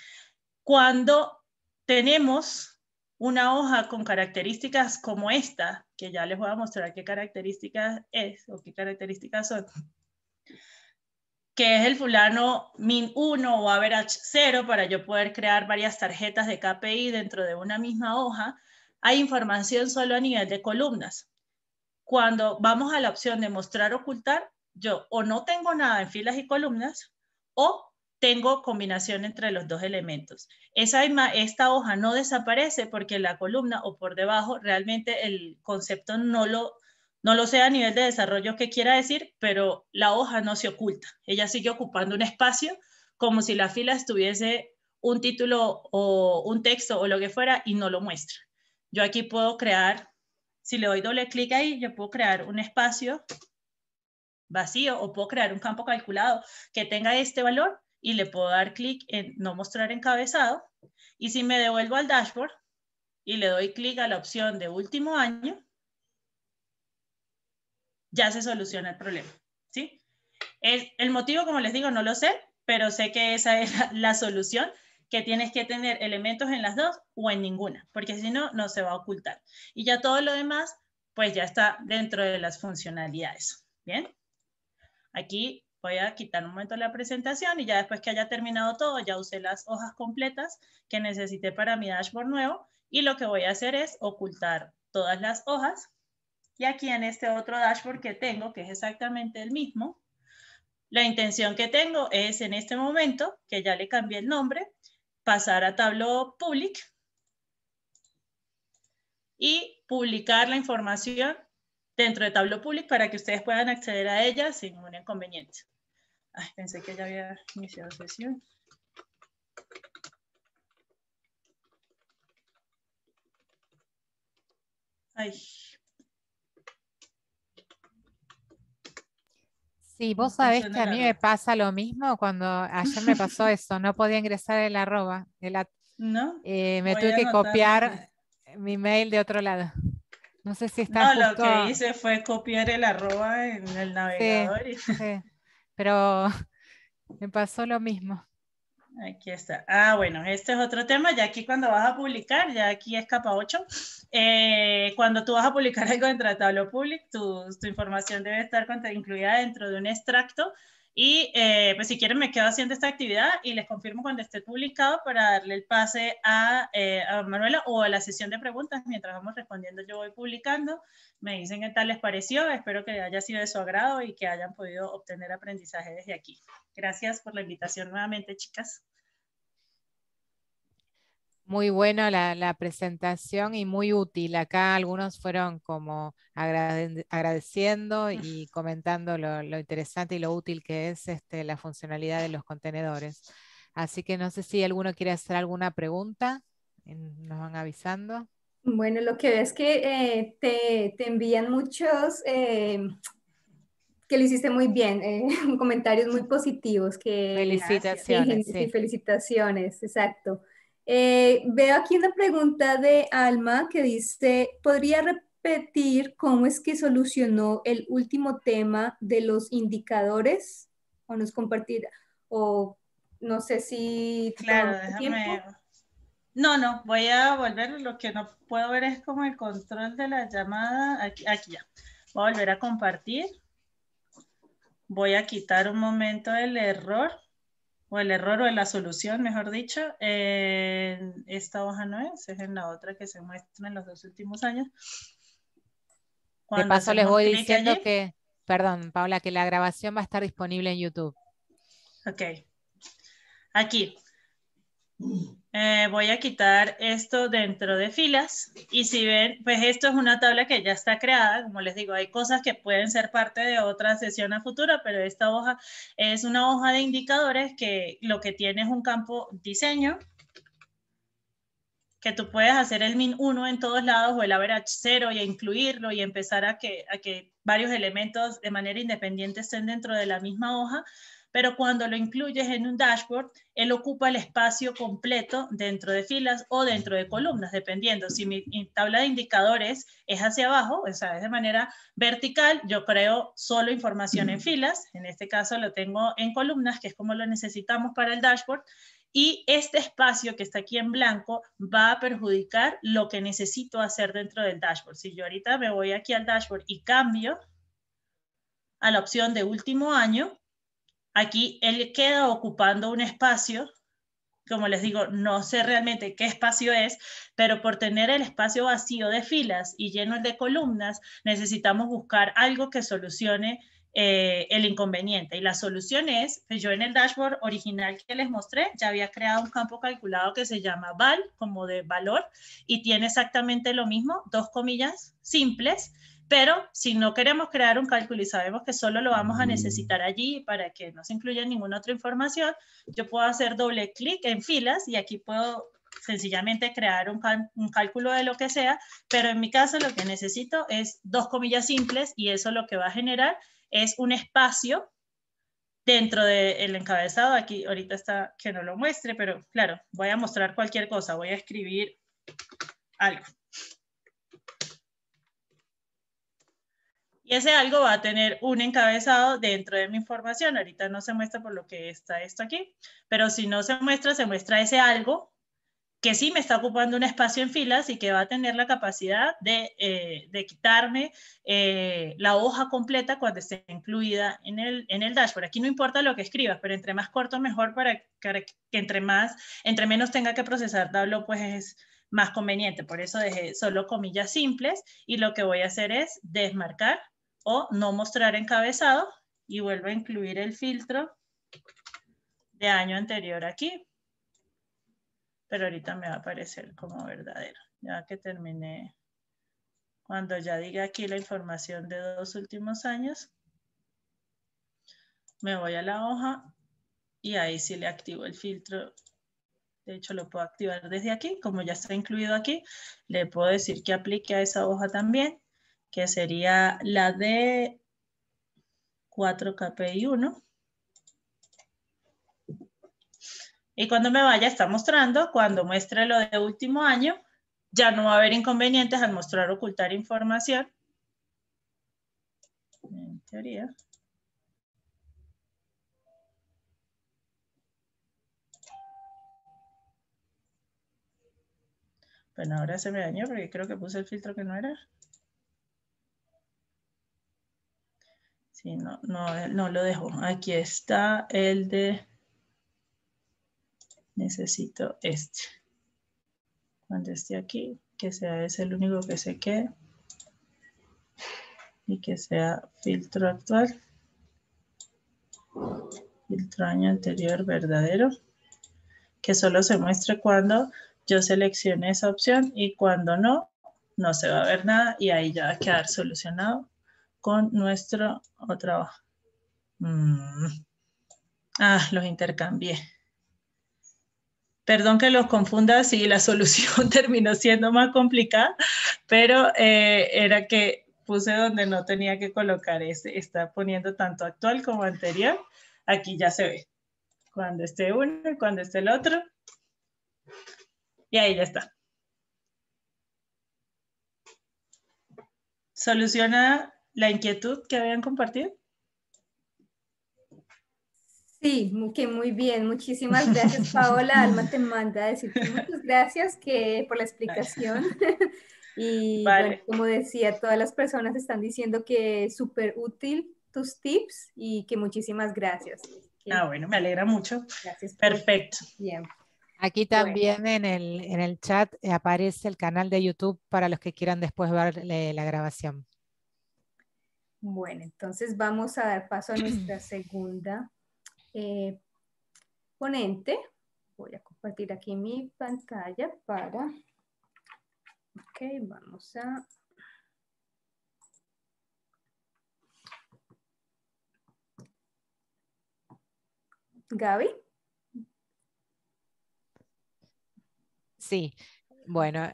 Cuando tenemos una hoja con características como esta, que ya les voy a mostrar qué características es o qué características son, que es el fulano min 1 o average 0 para yo poder crear varias tarjetas de KPI dentro de una misma hoja, hay información solo a nivel de columnas. Cuando vamos a la opción de mostrar ocultar, yo o no tengo nada en filas y columnas o tengo combinación entre los dos elementos. Esa, esta hoja no desaparece porque la columna o por debajo realmente el concepto no lo, no lo sé a nivel de desarrollo que quiera decir, pero la hoja no se oculta. Ella sigue ocupando un espacio como si la fila estuviese un título o un texto o lo que fuera y no lo muestra. Yo aquí puedo crear, si le doy doble clic ahí, yo puedo crear un espacio vacío o puedo crear un campo calculado que tenga este valor y le puedo dar clic en no mostrar encabezado. Y si me devuelvo al dashboard y le doy clic a la opción de último año, ya se soluciona el problema. ¿sí? El, el motivo, como les digo, no lo sé, pero sé que esa es la solución que tienes que tener elementos en las dos o en ninguna, porque si no, no se va a ocultar. Y ya todo lo demás, pues ya está dentro de las funcionalidades. Bien. Aquí voy a quitar un momento la presentación y ya después que haya terminado todo, ya usé las hojas completas que necesité para mi dashboard nuevo y lo que voy a hacer es ocultar todas las hojas y aquí en este otro dashboard que tengo, que es exactamente el mismo, la intención que tengo es en este momento, que ya le cambié el nombre, pasar a tablo Public y publicar la información dentro de tablo Public para que ustedes puedan acceder a ella sin ningún inconveniente. Ay, pensé que ya había iniciado sesión. Ay. Sí, vos sabés que a mí me pasa lo mismo cuando ayer me pasó eso, no podía ingresar el arroba. El no. Eh, me tuve que copiar mi mail de otro lado. No sé si está. No, lo que hice fue copiar el arroba en el navegador. pero me pasó lo mismo. Aquí está. Ah, bueno, este es otro tema. Ya aquí cuando vas a publicar, ya aquí es capa 8, eh, cuando tú vas a publicar algo en Tratado Public, tu, tu información debe estar incluida dentro de un extracto y eh, pues si quieren me quedo haciendo esta actividad y les confirmo cuando esté publicado para darle el pase a, eh, a, Manuela o a la sesión de preguntas. Mientras vamos respondiendo yo voy publicando. Me dicen qué tal les pareció. Espero que haya sido de su agrado y que hayan podido obtener aprendizaje desde aquí. Gracias por la invitación nuevamente, chicas. Muy buena la, presentación y muy útil. Acá algunos fueron como agradeciendo y comentando lo, interesante y lo útil que es este, la funcionalidad de los contenedores. Así que no sé si alguno quiere hacer alguna pregunta. Nos van avisando. Bueno, lo que ves que eh, te, envían muchos, eh, que lo hiciste muy bien, eh, comentarios muy positivos. Que, felicitaciones. sí. Felicitaciones, exacto. Eh, veo aquí una pregunta de Alma que dice, ¿podría repetir cómo es que solucionó el último tema de los indicadores? O nos compartir o no sé si... Claro, déjame... No, no, voy a volver, lo que no puedo ver es como el control de la llamada, aquí, aquí ya, voy a volver a compartir, voy a quitar un momento el error o el error o la solución, mejor dicho, en esta hoja no es, es en la otra que se muestra en los dos últimos años. de paso les voy diciendo que, perdón, Paula, que la grabación va a estar disponible en YouTube. Ok. Aquí, eh, voy a quitar esto dentro de filas y si ven, pues esto es una tabla que ya está creada, como les digo, hay cosas que pueden ser parte de otra sesión a futuro pero esta hoja es una hoja de indicadores que lo que tiene es un campo diseño, que tú puedes hacer el min 1 en todos lados o el average 0 y incluirlo y empezar a que, a que varios elementos de manera independiente estén dentro de la misma hoja, pero cuando lo incluyes en un dashboard, él ocupa el espacio completo dentro de filas o dentro de columnas, dependiendo. Si mi tabla de indicadores es hacia abajo, o sea, es de manera vertical, yo creo solo información en filas, en este caso lo tengo en columnas, que es como lo necesitamos para el dashboard, y este espacio que está aquí en blanco va a perjudicar lo que necesito hacer dentro del dashboard. Si yo ahorita me voy aquí al dashboard y cambio a la opción de último año, Aquí él queda ocupando un espacio, como les digo, no sé realmente qué espacio es, pero por tener el espacio vacío de filas y lleno de columnas, necesitamos buscar algo que solucione eh, el inconveniente. Y la solución es, pues, yo en el dashboard original que les mostré, ya había creado un campo calculado que se llama val, como de valor, y tiene exactamente lo mismo, dos comillas simples, pero si no queremos crear un cálculo y sabemos que solo lo vamos a mm. necesitar allí para que no se incluya ninguna otra información, yo puedo hacer doble clic en filas y aquí puedo sencillamente crear un, cálculo de lo que sea, pero en mi caso lo que necesito es dos comillas simples y eso lo que va a generar es un espacio dentro del encabezado. Aquí ahorita está que no lo muestre, pero claro, voy a mostrar cualquier cosa, voy a escribir algo. Y ese algo va a tener un encabezado dentro de mi información. Ahorita no se muestra por lo que está esto aquí, pero si no se muestra, se muestra ese algo que sí me está ocupando un espacio en filas y que va a tener la capacidad de, eh, quitarme eh, la hoja completa cuando esté incluida en el, en el dashboard. Aquí no importa lo que escribas, pero entre más corto mejor para que entre, más, entre menos tenga que procesar Tableau, pues es más conveniente. Por eso dejé solo comillas simples y lo que voy a hacer es desmarcar o no mostrar encabezado y vuelvo a incluir el filtro de año anterior aquí. Pero ahorita me va a aparecer como verdadero, ya que terminé. Cuando ya diga aquí la información de dos últimos años, me voy a la hoja y ahí sí le activo el filtro. De hecho, lo puedo activar desde aquí, como ya está incluido aquí. Le puedo decir que aplique a esa hoja también que sería la de 4KPI1. Y cuando me vaya está mostrando, cuando muestre lo de último año, ya no va a haber inconvenientes al mostrar o ocultar información. En teoría. Bueno, ahora se me dañó porque creo que puse el filtro que no era. no, no, no lo dejo. Aquí está el de... Necesito este. Cuando esté aquí, que sea ese el único que se quede. Y que sea filtro actual. Filtro año anterior verdadero. Que solo se muestre cuando yo seleccione esa opción y cuando no, no se va a ver nada y ahí ya va a quedar solucionado con nuestro otro mm. Ah, los intercambié. Perdón que los confunda si la solución terminó siendo más complicada, pero eh, era que puse donde no tenía que colocar este Está poniendo tanto actual como anterior. Aquí ya se ve. Cuando esté uno y cuando esté el otro. Y ahí ya está. Soluciona la inquietud que habían compartido. Sí, que muy bien. Muchísimas gracias, Paola. Alma te manda a decirte muchas gracias que, por la explicación. y como decía, todas las personas están diciendo que es súper útil tus tips y que muchísimas gracias. Ah, bueno, me alegra mucho. Gracias. Perfecto. Bien. Aquí también en, el, en el chat eh, aparece el canal de YouTube para los que quieran después ver eh, la grabación. Bueno, entonces vamos a dar paso a nuestra segunda eh, ponente. Voy a compartir aquí mi pantalla para... Ok, vamos a... Gaby. Sí, bueno,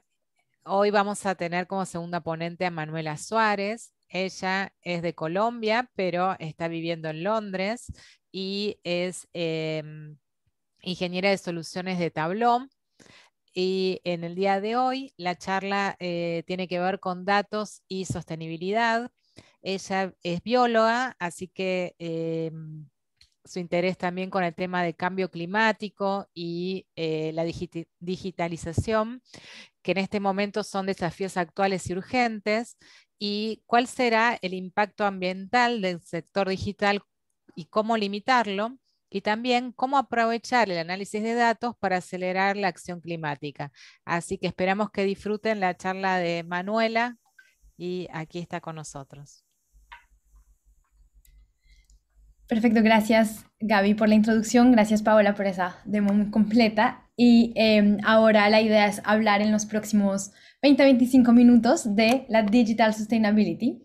hoy vamos a tener como segunda ponente a Manuela Suárez. Ella es de Colombia, pero está viviendo en Londres y es em, ingeniera de soluciones de Tablón. Y en el día de hoy la charla eh, tiene que ver con datos y sostenibilidad. Ella es bióloga, así que em, su interés también con el tema de cambio climático y eh, la digitalización, que en este momento son desafíos actuales y urgentes, y cuál será el impacto ambiental del sector digital y cómo limitarlo, y también cómo aprovechar el análisis de datos para acelerar la acción climática. Así que esperamos que disfruten la charla de Manuela y aquí está con nosotros. Perfecto, gracias Gaby por la introducción, gracias Paola por esa demo muy completa. Y em, ahora la idea es hablar en los próximos 20-25 minutos de la Digital Sustainability,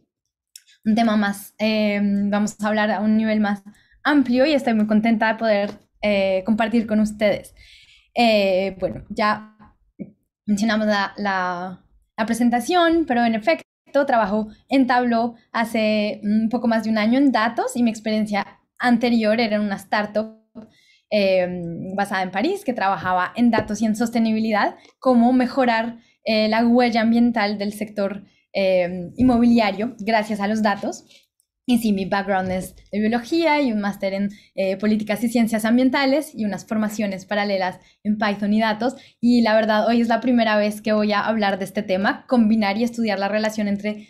un tema más, em, vamos a hablar a un nivel más amplio y estoy muy contenta de poder eh, compartir con ustedes. Eh, bueno, ya mencionamos la presentación, pero en efecto trabajo en Tableau hace un poco más de un año en datos y mi experiencia anterior era en una startup em, basada en París que trabajaba en datos y en sostenibilidad, cómo mejorar eh, la huella ambiental del sector em, inmobiliario gracias a los datos. Y sí, mi background es de biología y un máster en eh, políticas y ciencias ambientales y unas formaciones paralelas en Python y datos. Y la verdad, hoy es la primera vez que voy a hablar de este tema, combinar y estudiar la relación entre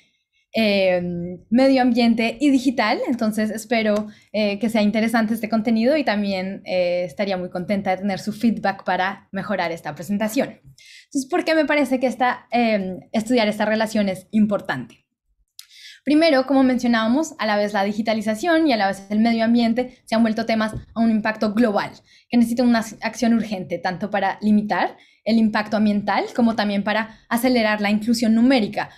eh, medio ambiente y digital. Entonces espero eh, que sea interesante este contenido y también estaría muy contenta de tener su feedback para mejorar esta presentación. Entonces, ¿por qué me parece que esta, estudiar esta relación es importante? Primero, como mencionábamos, a la vez la digitalización y a la vez el medio ambiente se han vuelto temas a un impacto global, que necesita una acción urgente, tanto para limitar el impacto ambiental como también para acelerar la inclusión numérica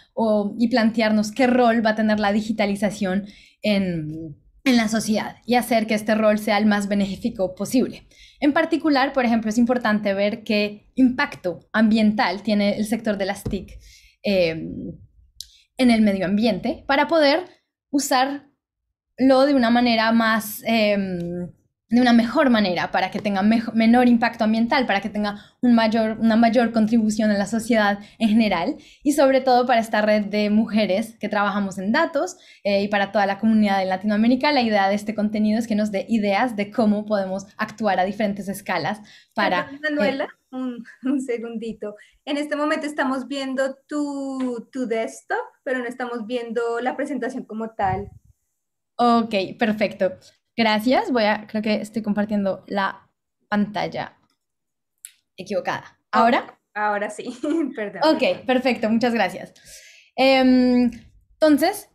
y plantearnos qué rol va a tener la digitalización en, la sociedad y hacer que este rol sea el más benéfico posible. En particular, por ejemplo, es importante ver qué impacto ambiental tiene el sector de las TIC. Eh, en el medio ambiente para poder usarlo de una manera más em, de una mejor manera, para que tenga menor impacto ambiental, para que tenga una mayor contribución a la sociedad en general y sobre todo para esta red de mujeres que trabajamos en datos eh, y para toda la comunidad en Latinoamérica. La idea de este contenido es que nos dé ideas de cómo podemos actuar a diferentes escalas para... Manuela, eh, un, segundito. En este momento estamos viendo tu, tu desktop, pero no estamos viendo la presentación como tal. Ok, perfecto. Gracias. Voy a, creo que estoy compartiendo la pantalla equivocada. Ah, ¿Ahora? Ahora sí, perdón. Ok, perfecto, muchas gracias. Em, entonces,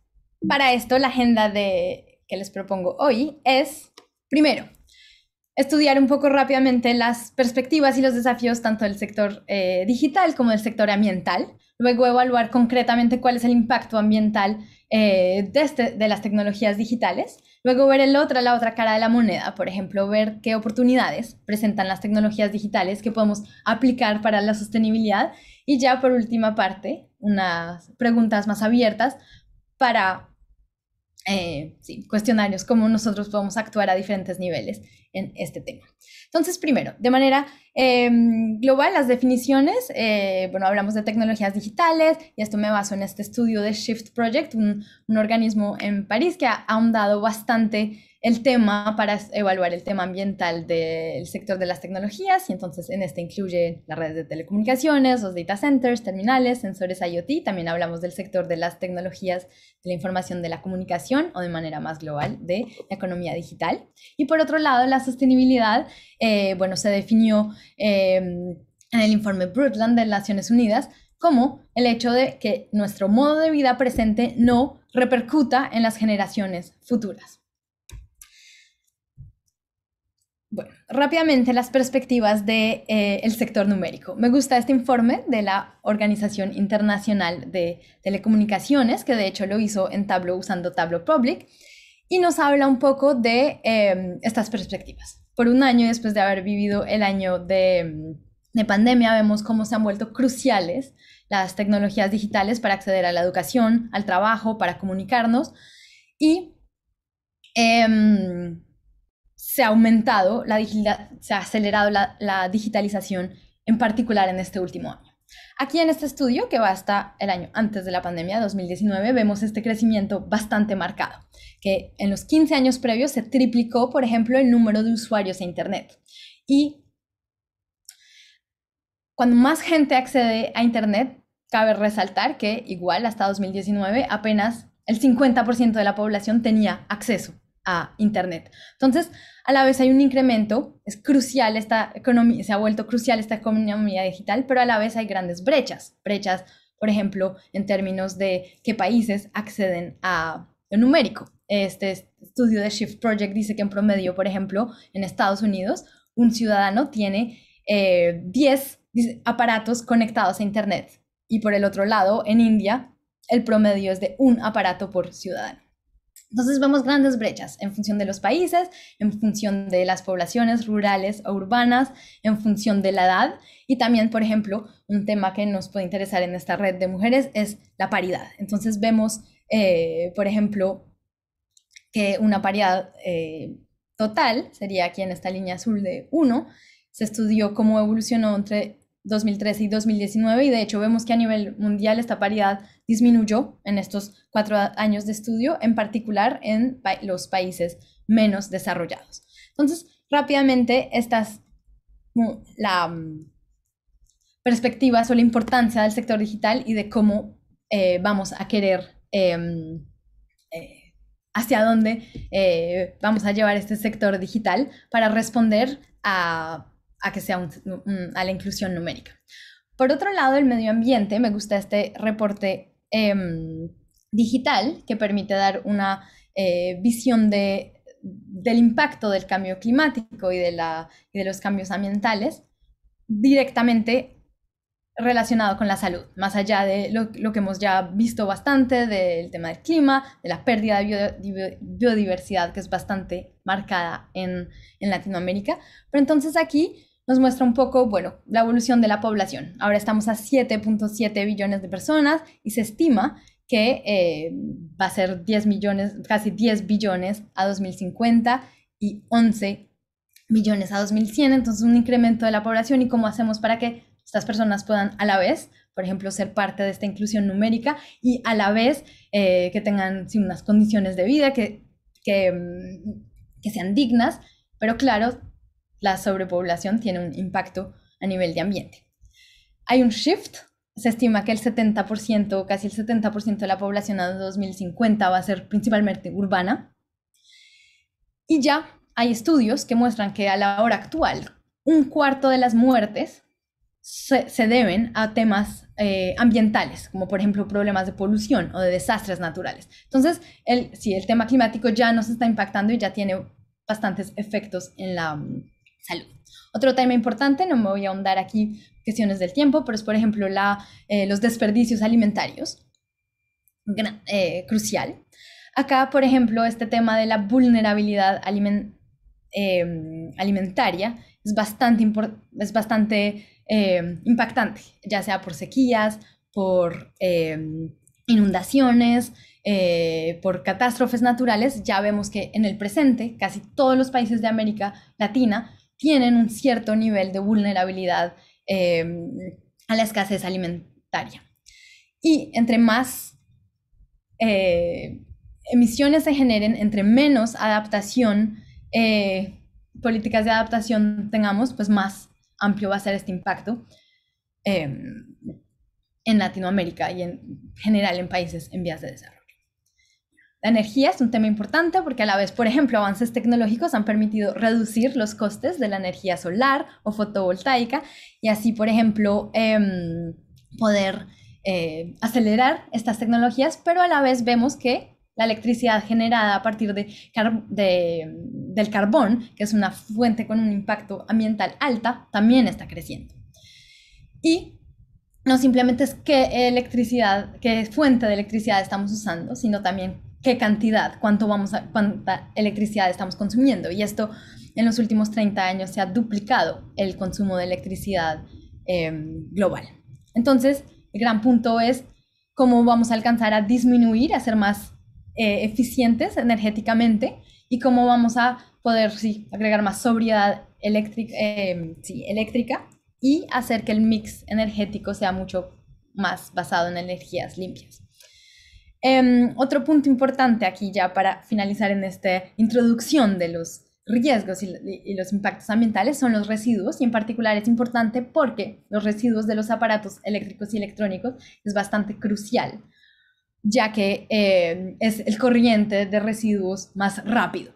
para esto, la agenda de, que les propongo hoy es, primero, estudiar un poco rápidamente las perspectivas y los desafíos tanto del sector eh, digital como del sector ambiental. Luego, evaluar concretamente cuál es el impacto ambiental eh, este, de, las tecnologías digitales, luego ver el la otra cara de la moneda, por ejemplo, ver qué oportunidades presentan las tecnologías digitales que podemos aplicar para la sostenibilidad y ya por última parte, unas preguntas más abiertas para eh, sí, cuestionarios, cómo nosotros podemos actuar a diferentes niveles en este tema. Entonces, primero, de manera eh, global, las definiciones, eh, bueno, hablamos de tecnologías digitales, y esto me baso en este estudio de Shift Project, un, organismo en París que ha ahondado bastante el tema para evaluar el tema ambiental del sector de las tecnologías y entonces en este incluye las redes de telecomunicaciones, los data centers, terminales, sensores IoT, también hablamos del sector de las tecnologías de la información de la comunicación o de manera más global de la economía digital. Y por otro lado, la sostenibilidad, eh, bueno, se definió em, en el informe Brundtland de Naciones Unidas como el hecho de que nuestro modo de vida presente no repercuta en las generaciones futuras. Bueno, rápidamente las perspectivas del de, eh, el sector numérico. Me gusta este informe de la Organización Internacional de Telecomunicaciones, que de hecho lo hizo en Tableau usando Tableau Public, y nos habla un poco de em, estas perspectivas. Por un año después de haber vivido el año de, de pandemia, vemos cómo se han vuelto cruciales las tecnologías digitales para acceder a la educación, al trabajo, para comunicarnos y... Em, se ha aumentado, se ha acelerado la, la digitalización, en particular en este último año. Aquí en este estudio, que va hasta el año antes de la pandemia, 2019, vemos este crecimiento bastante marcado, que en los 15 años previos se triplicó, por ejemplo, el número de usuarios a Internet. Y cuando más gente accede a Internet, cabe resaltar que igual hasta 2019 apenas el 50% de la población tenía acceso a Internet. Entonces, a la vez hay un incremento, es crucial esta economía, se ha vuelto crucial esta economía digital, pero a la vez hay grandes brechas, brechas, por ejemplo, en términos de qué países acceden a lo numérico. Este estudio de Shift Project dice que en promedio, por ejemplo, en Estados Unidos, un ciudadano tiene 10 eh, aparatos conectados a Internet y por el otro lado, en India, el promedio es de un aparato por ciudadano. Entonces vemos grandes brechas en función de los países, en función de las poblaciones rurales o urbanas, en función de la edad y también, por ejemplo, un tema que nos puede interesar en esta red de mujeres es la paridad. Entonces vemos, eh, por ejemplo, que una paridad eh, total sería aquí en esta línea azul de 1, se estudió cómo evolucionó entre 2013 y 2019 y de hecho vemos que a nivel mundial esta paridad disminuyó en estos cuatro años de estudio, en particular en los países menos desarrollados. Entonces, rápidamente, estas, mm, la um, mm, perspectiva sobre la importancia del sector digital y de cómo eh, vamos a querer, em, eh, hacia dónde eh, vamos a llevar este sector digital para responder a a que sea a la inclusión numérica. Por otro lado, el medio ambiente, me gusta este reporte em, digital que permite dar una eh, visión de, del impacto del cambio climático y de, la, y de los cambios ambientales directamente relacionado con la salud, más allá de lo, lo, que hemos ya visto bastante del tema del clima, de la pérdida de biodiversidad que es bastante marcada en, en Latinoamérica. Pero entonces aquí nos muestra un poco, bueno, la evolución de la población. Ahora estamos a 7.7 billones de personas y se estima que eh, va a ser 10 millones, casi 10 billones a 2050 y 11 millones a 2100, entonces un incremento de la población y cómo hacemos para que estas personas puedan a la vez, por ejemplo, ser parte de esta inclusión numérica y a la vez eh, que tengan unas condiciones de vida que, que mm, sean dignas, pero claro, la sobrepoblación tiene un impacto a nivel de ambiente. Hay un shift, se estima que el 70%, casi el 70% de la población a 2050 va a ser principalmente urbana. Y ya hay estudios que muestran que a la hora actual, un cuarto de las muertes se, deben a temas eh, ambientales, como por ejemplo problemas de polución o de desastres naturales. Entonces, el, el tema climático ya nos está impactando y ya tiene bastantes efectos en la, salud. Otro tema importante, no me voy a ahondar aquí cuestiones del tiempo, pero es por ejemplo eh, los desperdicios alimentarios, eh, crucial. Acá, por ejemplo, este tema de la vulnerabilidad em, alimentaria es bastante, es bastante em, impactante, ya sea por sequías, por em, inundaciones, eh, por catástrofes naturales, ya vemos que en el presente casi todos los países de América Latina tienen un cierto nivel de vulnerabilidad em, a la escasez alimentaria. Y entre más eh, emisiones se generen, entre menos adaptación, eh, políticas de adaptación tengamos, pues más amplio va a ser este impacto em, en Latinoamérica y en general en países en vías de desarrollo. La energía es un tema importante porque a la vez, por ejemplo, avances tecnológicos han permitido reducir los costes de la energía solar o fotovoltaica y así, por ejemplo, em, poder eh, acelerar estas tecnologías, pero a la vez vemos que la electricidad generada a partir del carbón, que es una fuente con un impacto ambiental alta, también está creciendo. Y no simplemente es qué electricidad, qué fuente de electricidad estamos usando, sino también qué cantidad, cuánto vamos a, cuánta electricidad estamos consumiendo. Y esto en los últimos 30 años se ha duplicado el consumo de electricidad em, global. Entonces, el gran punto es cómo vamos a alcanzar a disminuir, a ser más eh, eficientes energéticamente y cómo vamos a poder sí, agregar más sobriedad eléctrica, em, eléctrica y hacer que el mix energético sea mucho más basado en energías limpias. Em, otro punto importante aquí ya para finalizar en esta introducción de los riesgos y, los impactos ambientales son los residuos y en particular es importante porque los residuos de los aparatos eléctricos y electrónicos es bastante crucial ya que em, es el corriente de residuos más rápido.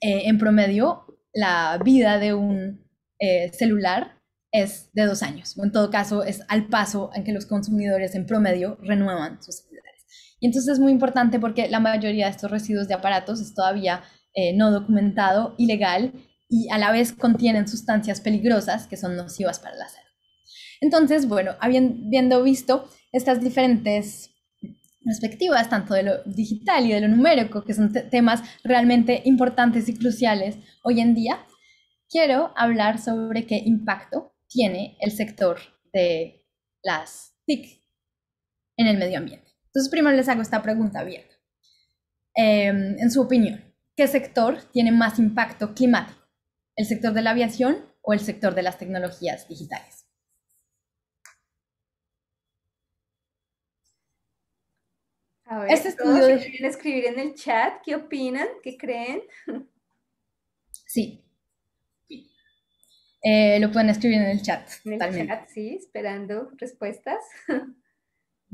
Eh, en promedio, la vida de un eh, celular es de dos años, o en todo caso es al paso en que los consumidores en promedio renuevan sus y entonces es muy importante porque la mayoría de estos residuos de aparatos es todavía eh, no documentado, ilegal y a la vez contienen sustancias peligrosas que son nocivas para la salud. Entonces, bueno, habiendo visto estas diferentes perspectivas, tanto de lo digital y de lo numérico, que son temas realmente importantes y cruciales hoy en día, quiero hablar sobre qué impacto tiene el sector de las TIC en el medio ambiente. Entonces, primero les hago esta pregunta abierta. Em, en su opinión, ¿qué sector tiene más impacto climático? ¿El sector de la aviación o el sector de las tecnologías digitales? A ver, este estudio quieren escribir en el chat qué opinan, qué creen. Sí. Eh, lo pueden escribir en el chat. En el chat, sí, esperando respuestas.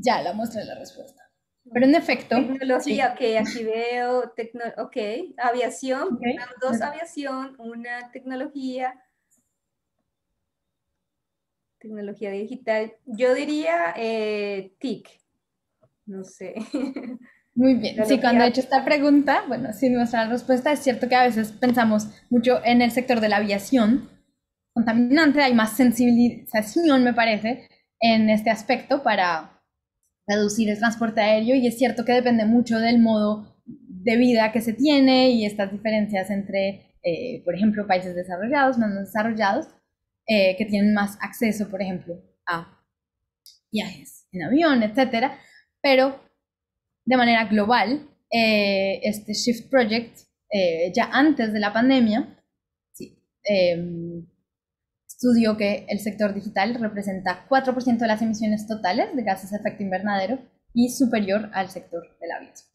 Ya, la muestra la respuesta. Pero en efecto. Tecnología, ok, aquí veo, ok, aviación, dos aviación, una tecnología, tecnología digital. Yo diría eh, TIC, no sé. Muy bien, sí, cuando he hecho esta pregunta, bueno, sin mostrar la respuesta, es cierto que a veces pensamos mucho en el sector de la aviación contaminante, hay más sensibilización, me parece, en este aspecto para reducir el transporte aéreo y es cierto que depende mucho del modo de vida que se tiene y estas diferencias entre, eh, por ejemplo, países desarrollados, menos desarrollados, eh, que tienen más acceso, por ejemplo, a viajes en avión, etcétera, pero de manera global, eh, este Shift Project, ya antes de la pandemia, sí, em, estudió que el sector digital representa 4% de las emisiones totales de gases de efecto invernadero y superior al sector del la aviación.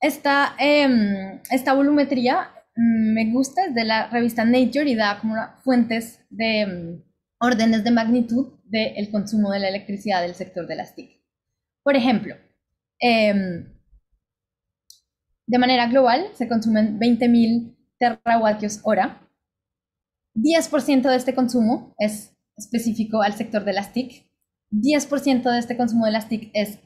Esta, em, esta volumetría mm, me gusta, es de la revista Nature y da como fuentes de em, órdenes de magnitud del consumo de la electricidad del sector de las TIC. Por ejemplo, em, de manera global se consumen 20.000 terawatios hora. 10% de este consumo es específico al sector de las TIC. 10% de este consumo de las TIC es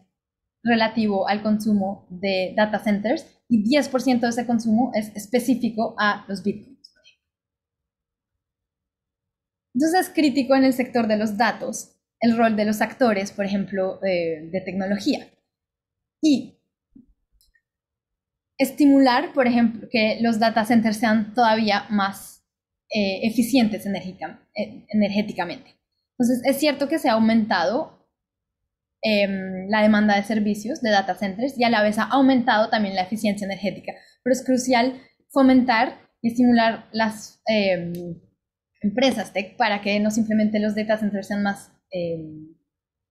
relativo al consumo de data centers y 10% de ese consumo es específico a los bitcoins. Entonces es crítico en el sector de los datos el rol de los actores, por ejemplo, eh, de tecnología. Y estimular, por ejemplo, que los data centers sean todavía más eh, eficientes eh, energéticamente. Entonces, es cierto que se ha aumentado em, la demanda de servicios de data centers y a la vez ha aumentado también la eficiencia energética, pero es crucial fomentar y estimular las em, empresas tech para que no simplemente los data centers sean más em,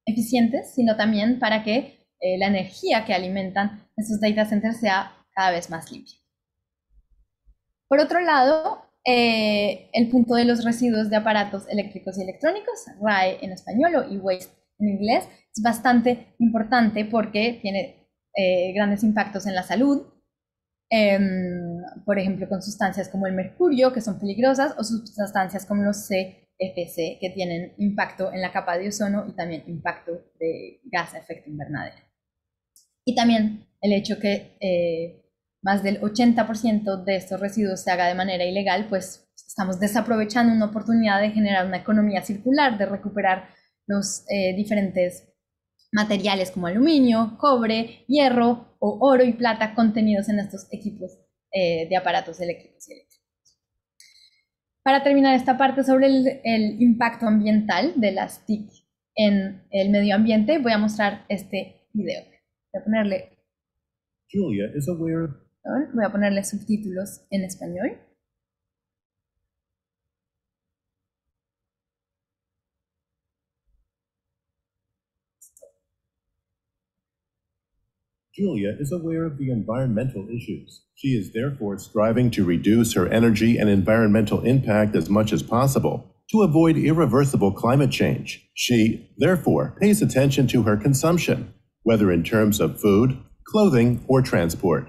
eficientes, sino también para que eh, la energía que alimentan esos data centers sea cada vez más limpia. Por otro lado, eh, el punto de los residuos de aparatos eléctricos y electrónicos, RAE en español o e waste en inglés, es bastante importante porque tiene eh, grandes impactos en la salud, em, por ejemplo, con sustancias como el mercurio, que son peligrosas, o sustancias como los CFC, que tienen impacto en la capa de ozono y también impacto de gas a efecto invernadero. Y también el hecho que eh, más del 80% de estos residuos se haga de manera ilegal, pues estamos desaprovechando una oportunidad de generar una economía circular, de recuperar los eh, diferentes materiales como aluminio, cobre, hierro o oro y plata contenidos en estos equipos eh, de aparatos eléctricos y eléctricos. Para terminar esta parte sobre el, impacto ambiental de las TIC en el medio ambiente, voy a mostrar este video. Voy a ponerle ver, voy a ponerle subtítulos en español. Julia is aware of the environmental issues. She is therefore striving to reduce her energy and environmental impact as much as possible to avoid irreversible climate change. She, therefore, pays attention to her consumption, whether in terms of food, clothing, or transport.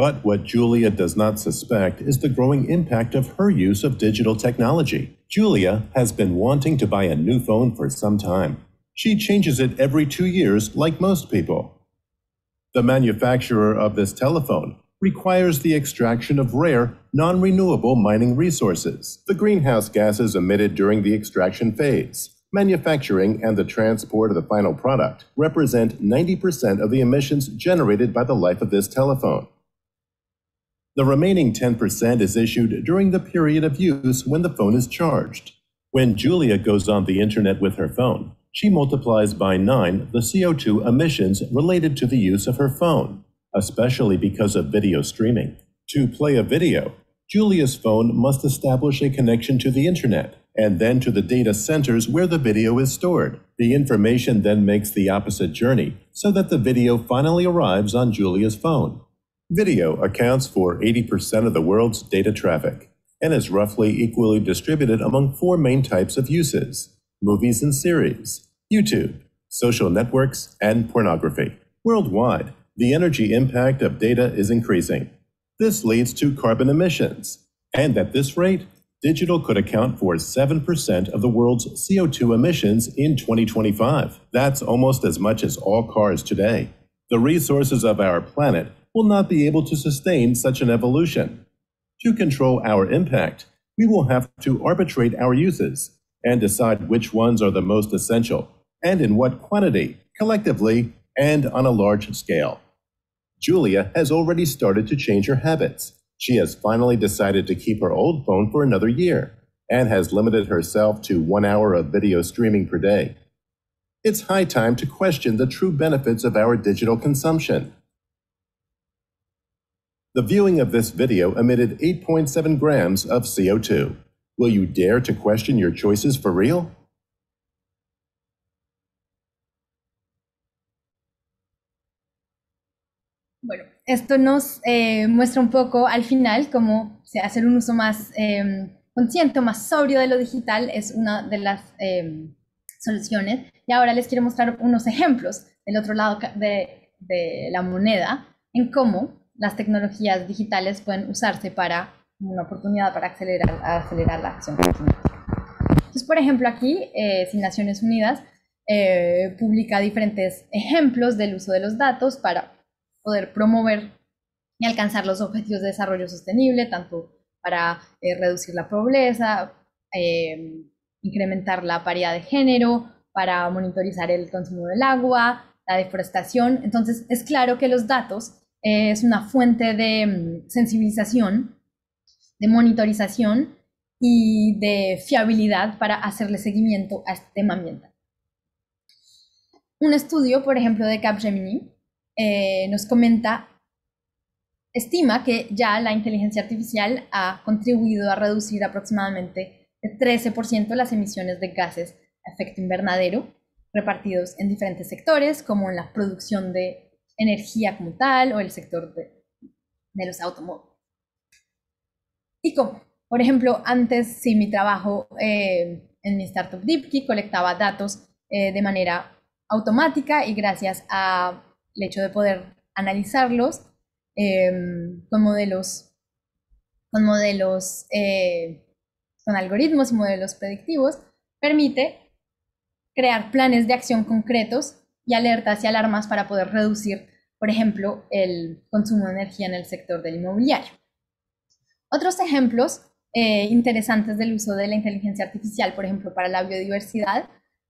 But what Julia does not suspect is the growing impact of her use of digital technology. Julia has been wanting to buy a new phone for some time. She changes it every two years, like most people. The manufacturer of this telephone requires the extraction of rare, non renewable mining resources, the greenhouse gases emitted during the extraction phase. Manufacturing and the transport of the final product represent 90% of the emissions generated by the life of this telephone. The remaining 10% is issued during the period of use when the phone is charged. When Julia goes on the internet with her phone, she multiplies by 9 the CO2 emissions related to the use of her phone, especially because of video streaming. To play a video, Julia's phone must establish a connection to the internet and then to the data centers where the video is stored. The information then makes the opposite journey so that the video finally arrives on Julia's phone. Video accounts for 80% of the world's data traffic and is roughly equally distributed among four main types of uses movies and series, YouTube, social networks, and pornography. Worldwide, the energy impact of data is increasing. This leads to carbon emissions, and at this rate, digital could account for 7% of the world's CO2 emissions in 2025. That's almost as much as all cars today. The resources of our planet will not be able to sustain such an evolution. To control our impact, we will have to arbitrate our uses and decide which ones are the most essential and in what quantity, collectively and on a large scale. Julia has already started to change her habits. She has finally decided to keep her old phone for another year and has limited herself to one hour of video streaming per day. It's high time to question the true benefits of our digital consumption. The viewing of this video emitted 8.7 grams of CO2. Will you dare to question your choices for real? Bueno, esto nos eh, muestra un poco al final cómo hacer un uso más eh, consciente, más sobrio de lo digital es una de las eh, soluciones. Y ahora les quiero mostrar unos ejemplos del otro lado de, de la moneda en cómo las tecnologías digitales pueden usarse para una oportunidad para acelerar, acelerar la acción Entonces, por ejemplo, aquí, eh, Naciones Unidas, eh, publica diferentes ejemplos del uso de los datos para poder promover y alcanzar los objetivos de desarrollo sostenible, tanto para eh, reducir la pobreza, em, incrementar la paridad de género, para monitorizar el consumo del agua, la deforestación. Entonces, es claro que los datos es una fuente de mm, sensibilización, de monitorización y de fiabilidad para hacerle seguimiento a este tema ambiental. Un estudio, por ejemplo, de Capgemini eh, nos comenta, estima que ya la inteligencia artificial ha contribuido a reducir aproximadamente el 13% las emisiones de gases a efecto invernadero repartidos en diferentes sectores, como en la producción de energía como tal o el sector de, los automóviles. ¿Y como Por ejemplo, antes, si mi trabajo eh, en mi startup DeepKey colectaba datos eh, de manera automática y gracias al hecho de poder analizarlos em, con modelos, con modelos, eh, con algoritmos y modelos predictivos, permite crear planes de acción concretos y alertas y alarmas para poder reducir, por ejemplo, el consumo de energía en el sector del inmobiliario. Otros ejemplos eh, interesantes del uso de la inteligencia artificial, por ejemplo, para la biodiversidad,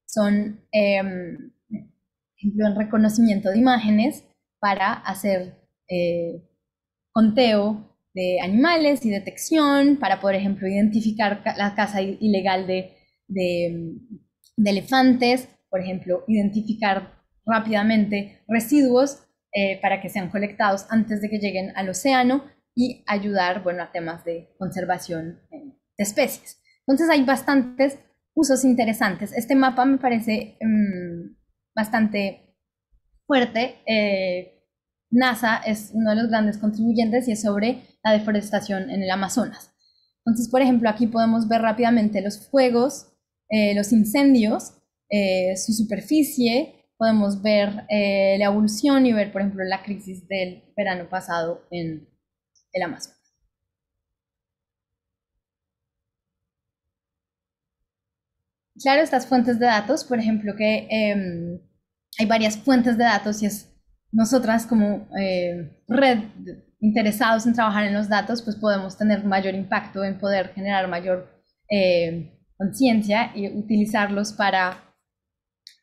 son, eh, ejemplo, el reconocimiento de imágenes para hacer eh, conteo de animales y detección, para, por ejemplo, identificar la caza ilegal de, de, de elefantes, por ejemplo, identificar rápidamente residuos eh, para que sean colectados antes de que lleguen al océano y ayudar, bueno, a temas de conservación eh, de especies. Entonces hay bastantes usos interesantes. Este mapa me parece mm, bastante fuerte. Eh, NASA es uno de los grandes contribuyentes y es sobre la deforestación en el Amazonas. Entonces, por ejemplo, aquí podemos ver rápidamente los fuegos, los incendios, su superficie, podemos ver eh, la evolución y ver, por ejemplo, la crisis del verano pasado en el Amazonas. Claro, estas fuentes de datos, por ejemplo, que em, hay varias fuentes de datos y es nosotras como eh, red interesados en trabajar en los datos, pues podemos tener mayor impacto en poder generar mayor eh, conciencia y utilizarlos para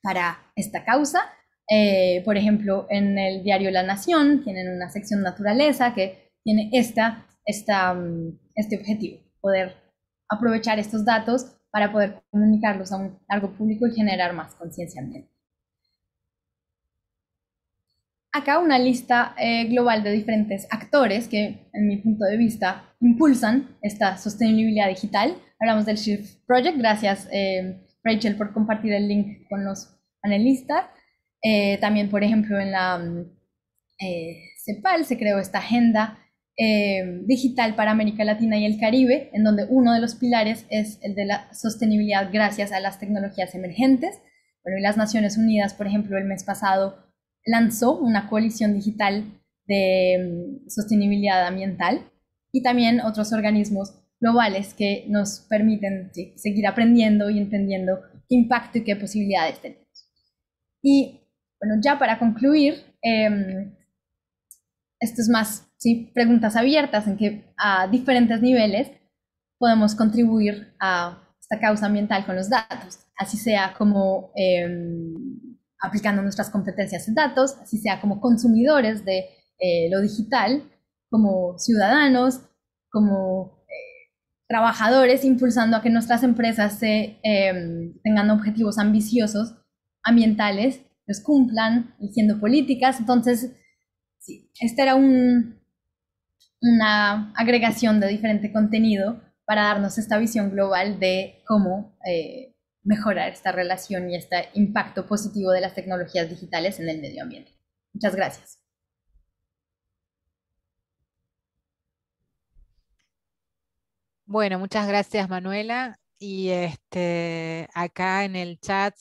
para esta causa. Eh, por ejemplo, en el diario La Nación tienen una sección naturaleza que tiene esta, mm, este objetivo, poder aprovechar estos datos para poder comunicarlos a un largo público y generar más conciencia Acá una lista eh, global de diferentes actores que, en mi punto de vista, impulsan esta sostenibilidad digital. Hablamos del Shift Project. Gracias, eh, Rachel, por compartir el link con los analistas. Eh, también, por ejemplo, en la mm, eh, CEPAL se creó esta agenda eh, digital para América Latina y el Caribe, en donde uno de los pilares es el de la sostenibilidad gracias a las tecnologías emergentes. Bueno, y las Naciones Unidas, por ejemplo, el mes pasado lanzó una coalición digital de mm, sostenibilidad ambiental y también otros organismos globales que nos permiten seguir aprendiendo y entendiendo qué impacto y qué posibilidades tenemos. Y bueno, ya para concluir, em, esto es más, ¿sí? preguntas abiertas en que a diferentes niveles podemos contribuir a esta causa ambiental con los datos, así sea como em, aplicando nuestras competencias en datos, así sea como consumidores de eh, lo digital, como ciudadanos, como eh, trabajadores impulsando a que nuestras empresas se, em, tengan objetivos ambiciosos ambientales los cumplan, diciendo políticas. Entonces, sí, esta era un, una agregación de diferente contenido para darnos esta visión global de cómo eh, mejorar esta relación y este impacto positivo de las tecnologías digitales en el medio ambiente. Muchas gracias. Bueno, muchas gracias Manuela. Y este, acá en el chat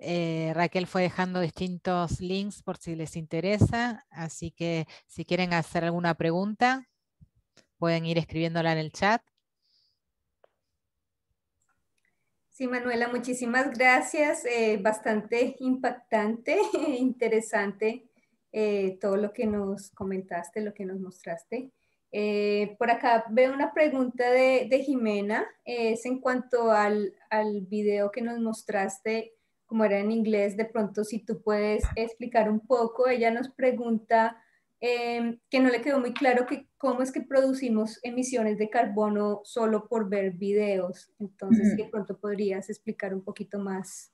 eh, Raquel fue dejando distintos links por si les interesa, así que si quieren hacer alguna pregunta, pueden ir escribiéndola en el chat. Sí, Manuela, muchísimas gracias. Eh, bastante impactante, interesante eh, todo lo que nos comentaste, lo que nos mostraste. por acá veo una pregunta de, Jimena, es en cuanto al, al video que nos mostraste como era en inglés, de pronto si tú puedes explicar un poco, ella nos pregunta em, que no le quedó muy claro que cómo es que producimos emisiones de carbono solo por ver videos. Entonces, de pronto podrías explicar un poquito más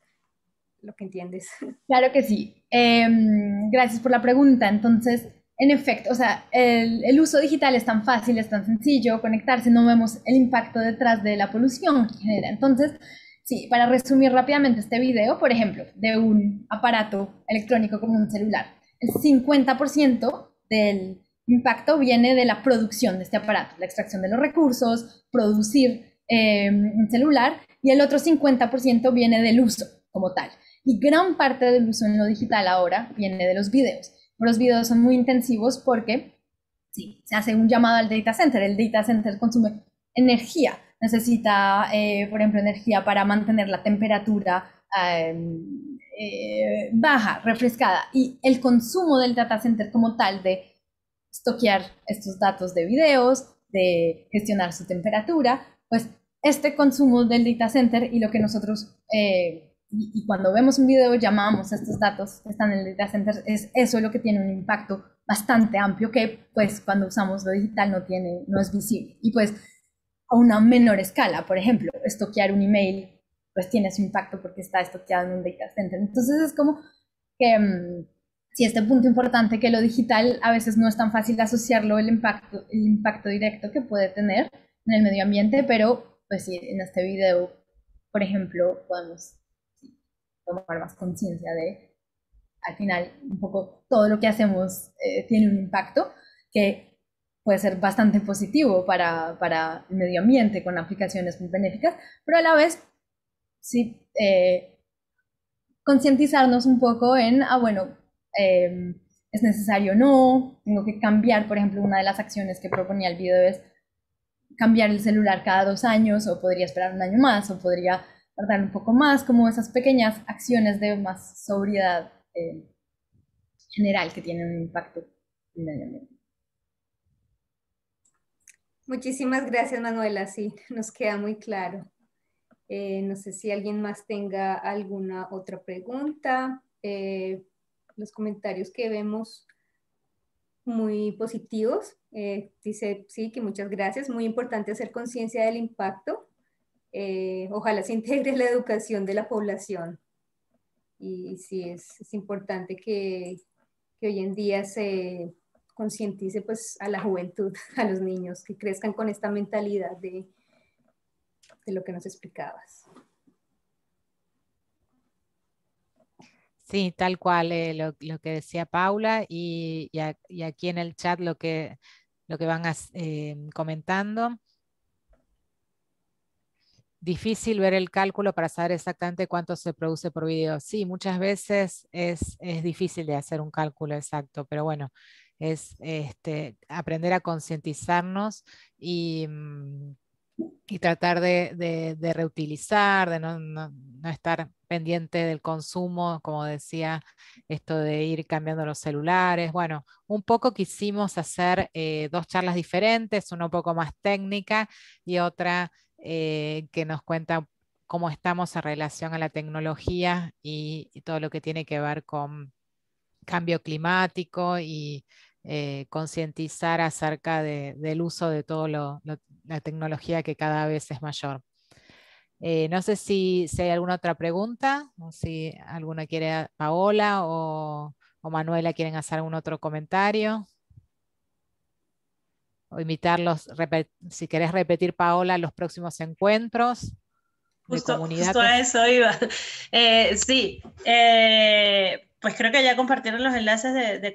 lo que entiendes. Claro que sí. Em, gracias por la pregunta. Entonces, en efecto, o sea, el, el, uso digital es tan fácil, es tan sencillo, conectarse, no vemos el impacto detrás de la polución que genera. Entonces, Sí, para resumir rápidamente este video, por ejemplo, de un aparato electrónico como un celular, el 50% del impacto viene de la producción de este aparato, la extracción de los recursos, producir em, un celular, y el otro 50% viene del uso como tal. Y gran parte del uso en lo digital ahora viene de los videos. Los videos son muy intensivos porque se hace un llamado al data center, el data center consume energía necesita, eh, por ejemplo, energía para mantener la temperatura em, eh, baja, refrescada. Y el consumo del data center como tal de estoquear estos datos de videos, de gestionar su temperatura, pues este consumo del data center y lo que nosotros, eh, y, cuando vemos un video llamamos estos datos que están en el data center, es eso lo que tiene un impacto bastante amplio que pues cuando usamos lo digital no tiene, no es visible. Y pues a una menor escala. Por ejemplo, estoquear un email, pues tiene su impacto porque está estoqueado en un data center. Entonces es como que mm, si este punto importante que lo digital a veces no es tan fácil asociarlo el impacto, el impacto directo que puede tener en el medio ambiente, pero pues sí, en este video, por ejemplo, podemos tomar más conciencia de al final un poco todo lo que hacemos eh, tiene un impacto que puede ser bastante positivo para, para, el medio ambiente con aplicaciones muy benéficas, pero a la vez, sí, eh, concientizarnos un poco en, ah, bueno, eh, es necesario o no, tengo que cambiar, por ejemplo, una de las acciones que proponía el video es cambiar el celular cada dos años o podría esperar un año más o podría tardar un poco más, como esas pequeñas acciones de más sobriedad eh, general que tienen un impacto en el medio ambiente. Muchísimas gracias, Manuela. Sí, nos queda muy claro. Eh, no sé si alguien más tenga alguna otra pregunta. Eh, los comentarios que vemos muy positivos. Eh, dice, sí, que muchas gracias. Muy importante hacer conciencia del impacto. ojalá se integre la educación de la población. Y, sí, es, importante que, que, hoy en día se, concientice pues a la juventud, a los niños, que crezcan con esta mentalidad de, de lo que nos explicabas. Sí, tal cual eh, lo, que decía Paula y, aquí en el chat lo que, lo que van eh, comentando. Difícil ver el cálculo para saber exactamente cuánto se produce por video. Sí, muchas veces es, es difícil de hacer un cálculo exacto, pero bueno, es este, aprender a concientizarnos y, mm, tratar de, reutilizar, de no, estar pendiente del consumo, como decía, esto de ir cambiando los celulares. Bueno, un poco quisimos hacer eh, dos charlas diferentes, una un poco más técnica y otra eh, que nos cuenta cómo estamos en relación a la tecnología y todo lo que tiene que ver con cambio climático y eh, concientizar acerca del uso de toda la tecnología que cada vez es mayor. Eh, no sé si, hay alguna otra pregunta, si alguna quiere, Paola o, Manuela quieren hacer algún otro comentario. O invitarlos, si querés repetir, Paola, los próximos encuentros. Justo, eso iba. Eh, sí, pues creo que ya compartieron los enlaces de, de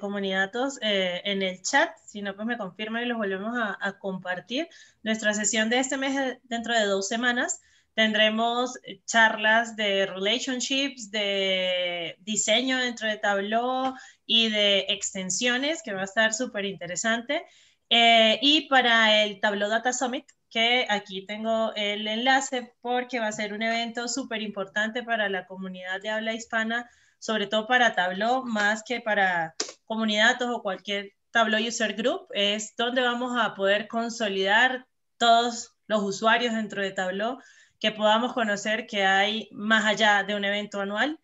eh, en el chat, si no, pues me confirman y los volvemos a, compartir. Nuestra sesión de este mes, dentro de dos semanas, tendremos charlas de relationships, de diseño dentro de Tableau y de extensiones, que va a estar súper interesante. Eh, y para el Tableau Data Summit, que aquí tengo el enlace porque va a ser un evento súper importante para la comunidad de habla hispana sobre todo para Tableau, más que para comunidades o cualquier Tableau User Group, es donde vamos a poder consolidar todos los usuarios dentro de Tableau, que podamos conocer que hay más allá de un evento anual,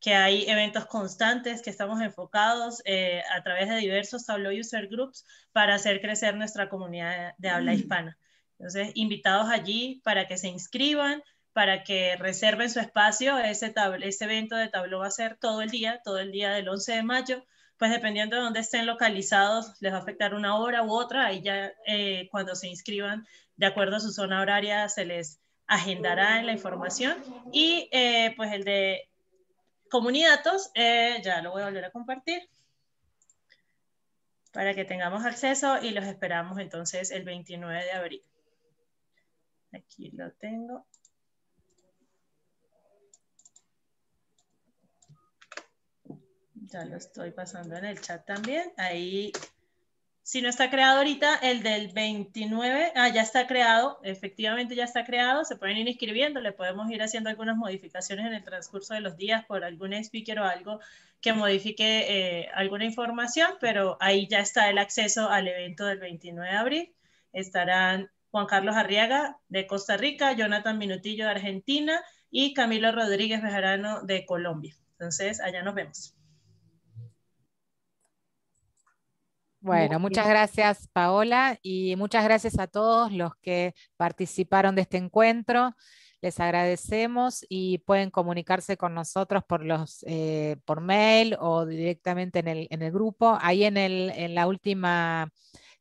que hay eventos constantes, que estamos enfocados eh, a través de diversos Tableau User Groups para hacer crecer nuestra comunidad de habla mm. hispana. Entonces, invitados allí para que se inscriban, para que reserven su espacio. Ese, ese evento de tabló va a ser todo el día, todo el día del 11 de mayo. Pues dependiendo de dónde estén localizados, les va a afectar una hora u otra. Ahí ya eh, cuando se inscriban, de acuerdo a su zona horaria, se les agendará en la información. Y eh, pues el de comunidades eh, ya lo voy a volver a compartir para que tengamos acceso y los esperamos entonces el 29 de abril. Aquí lo tengo. Ya lo estoy pasando en el chat también. Ahí, si no está creado ahorita, el del 29, ah, ya está creado, efectivamente ya está creado, se pueden ir inscribiendo, le podemos ir haciendo algunas modificaciones en el transcurso de los días por algún speaker o algo que modifique eh, alguna información, pero ahí ya está el acceso al evento del 29 de abril. Estarán Juan Carlos Arriaga de Costa Rica, Jonathan Minutillo de Argentina y Camilo Rodríguez Bejarano de Colombia. Entonces, allá nos vemos. Bueno, muchas gracias Paola y muchas gracias a todos los que participaron de este encuentro. Les agradecemos y pueden comunicarse con nosotros por, los, eh, por mail o directamente en el, grupo. Ahí en, la última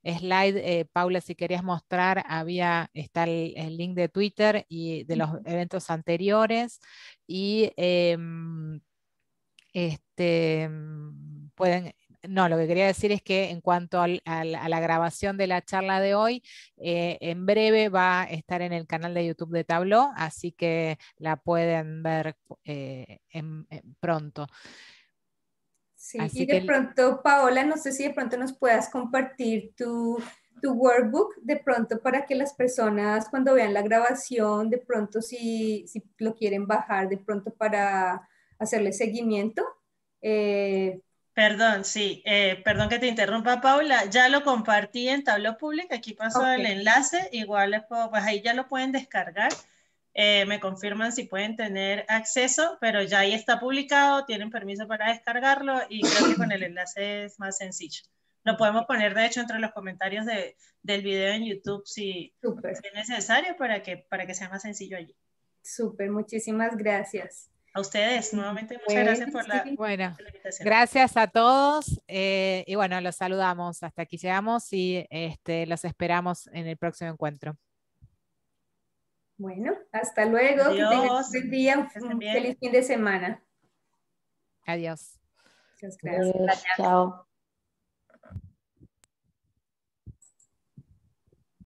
slide, eh, Paula, si querías mostrar, había, está el, link de Twitter y de los eventos anteriores. Y em, este, pueden no, lo que quería decir es que en cuanto a la grabación de la charla de hoy, eh, en breve va a estar en el canal de YouTube de Tableau, así que la pueden ver eh, en, eh, pronto. Sí, de pronto, Paola, no sé si de pronto nos puedas compartir tu, workbook de pronto para que las personas cuando vean la grabación, de pronto si, si lo quieren bajar, de pronto para hacerle seguimiento, eh, Perdón, sí, eh, perdón que te interrumpa, Paula. Ya lo compartí en Tablo Público, aquí pasó el enlace, igual pues ahí ya lo pueden descargar. Eh, me confirman si pueden tener acceso, pero ya ahí está publicado, tienen permiso para descargarlo y creo que con el enlace es más sencillo. Lo podemos poner, de hecho, entre los comentarios del video en YouTube si es necesario para que, para que sea más sencillo allí. Súper, muchísimas gracias. A ustedes, nuevamente, muchas gracias por la, invitación. Gracias a todos eh, y bueno, los saludamos. Hasta aquí llegamos y este, los esperamos en el próximo encuentro. Bueno, hasta luego. Que tengan un buen día, un feliz fin de semana. Adiós. Muchas gracias. chao.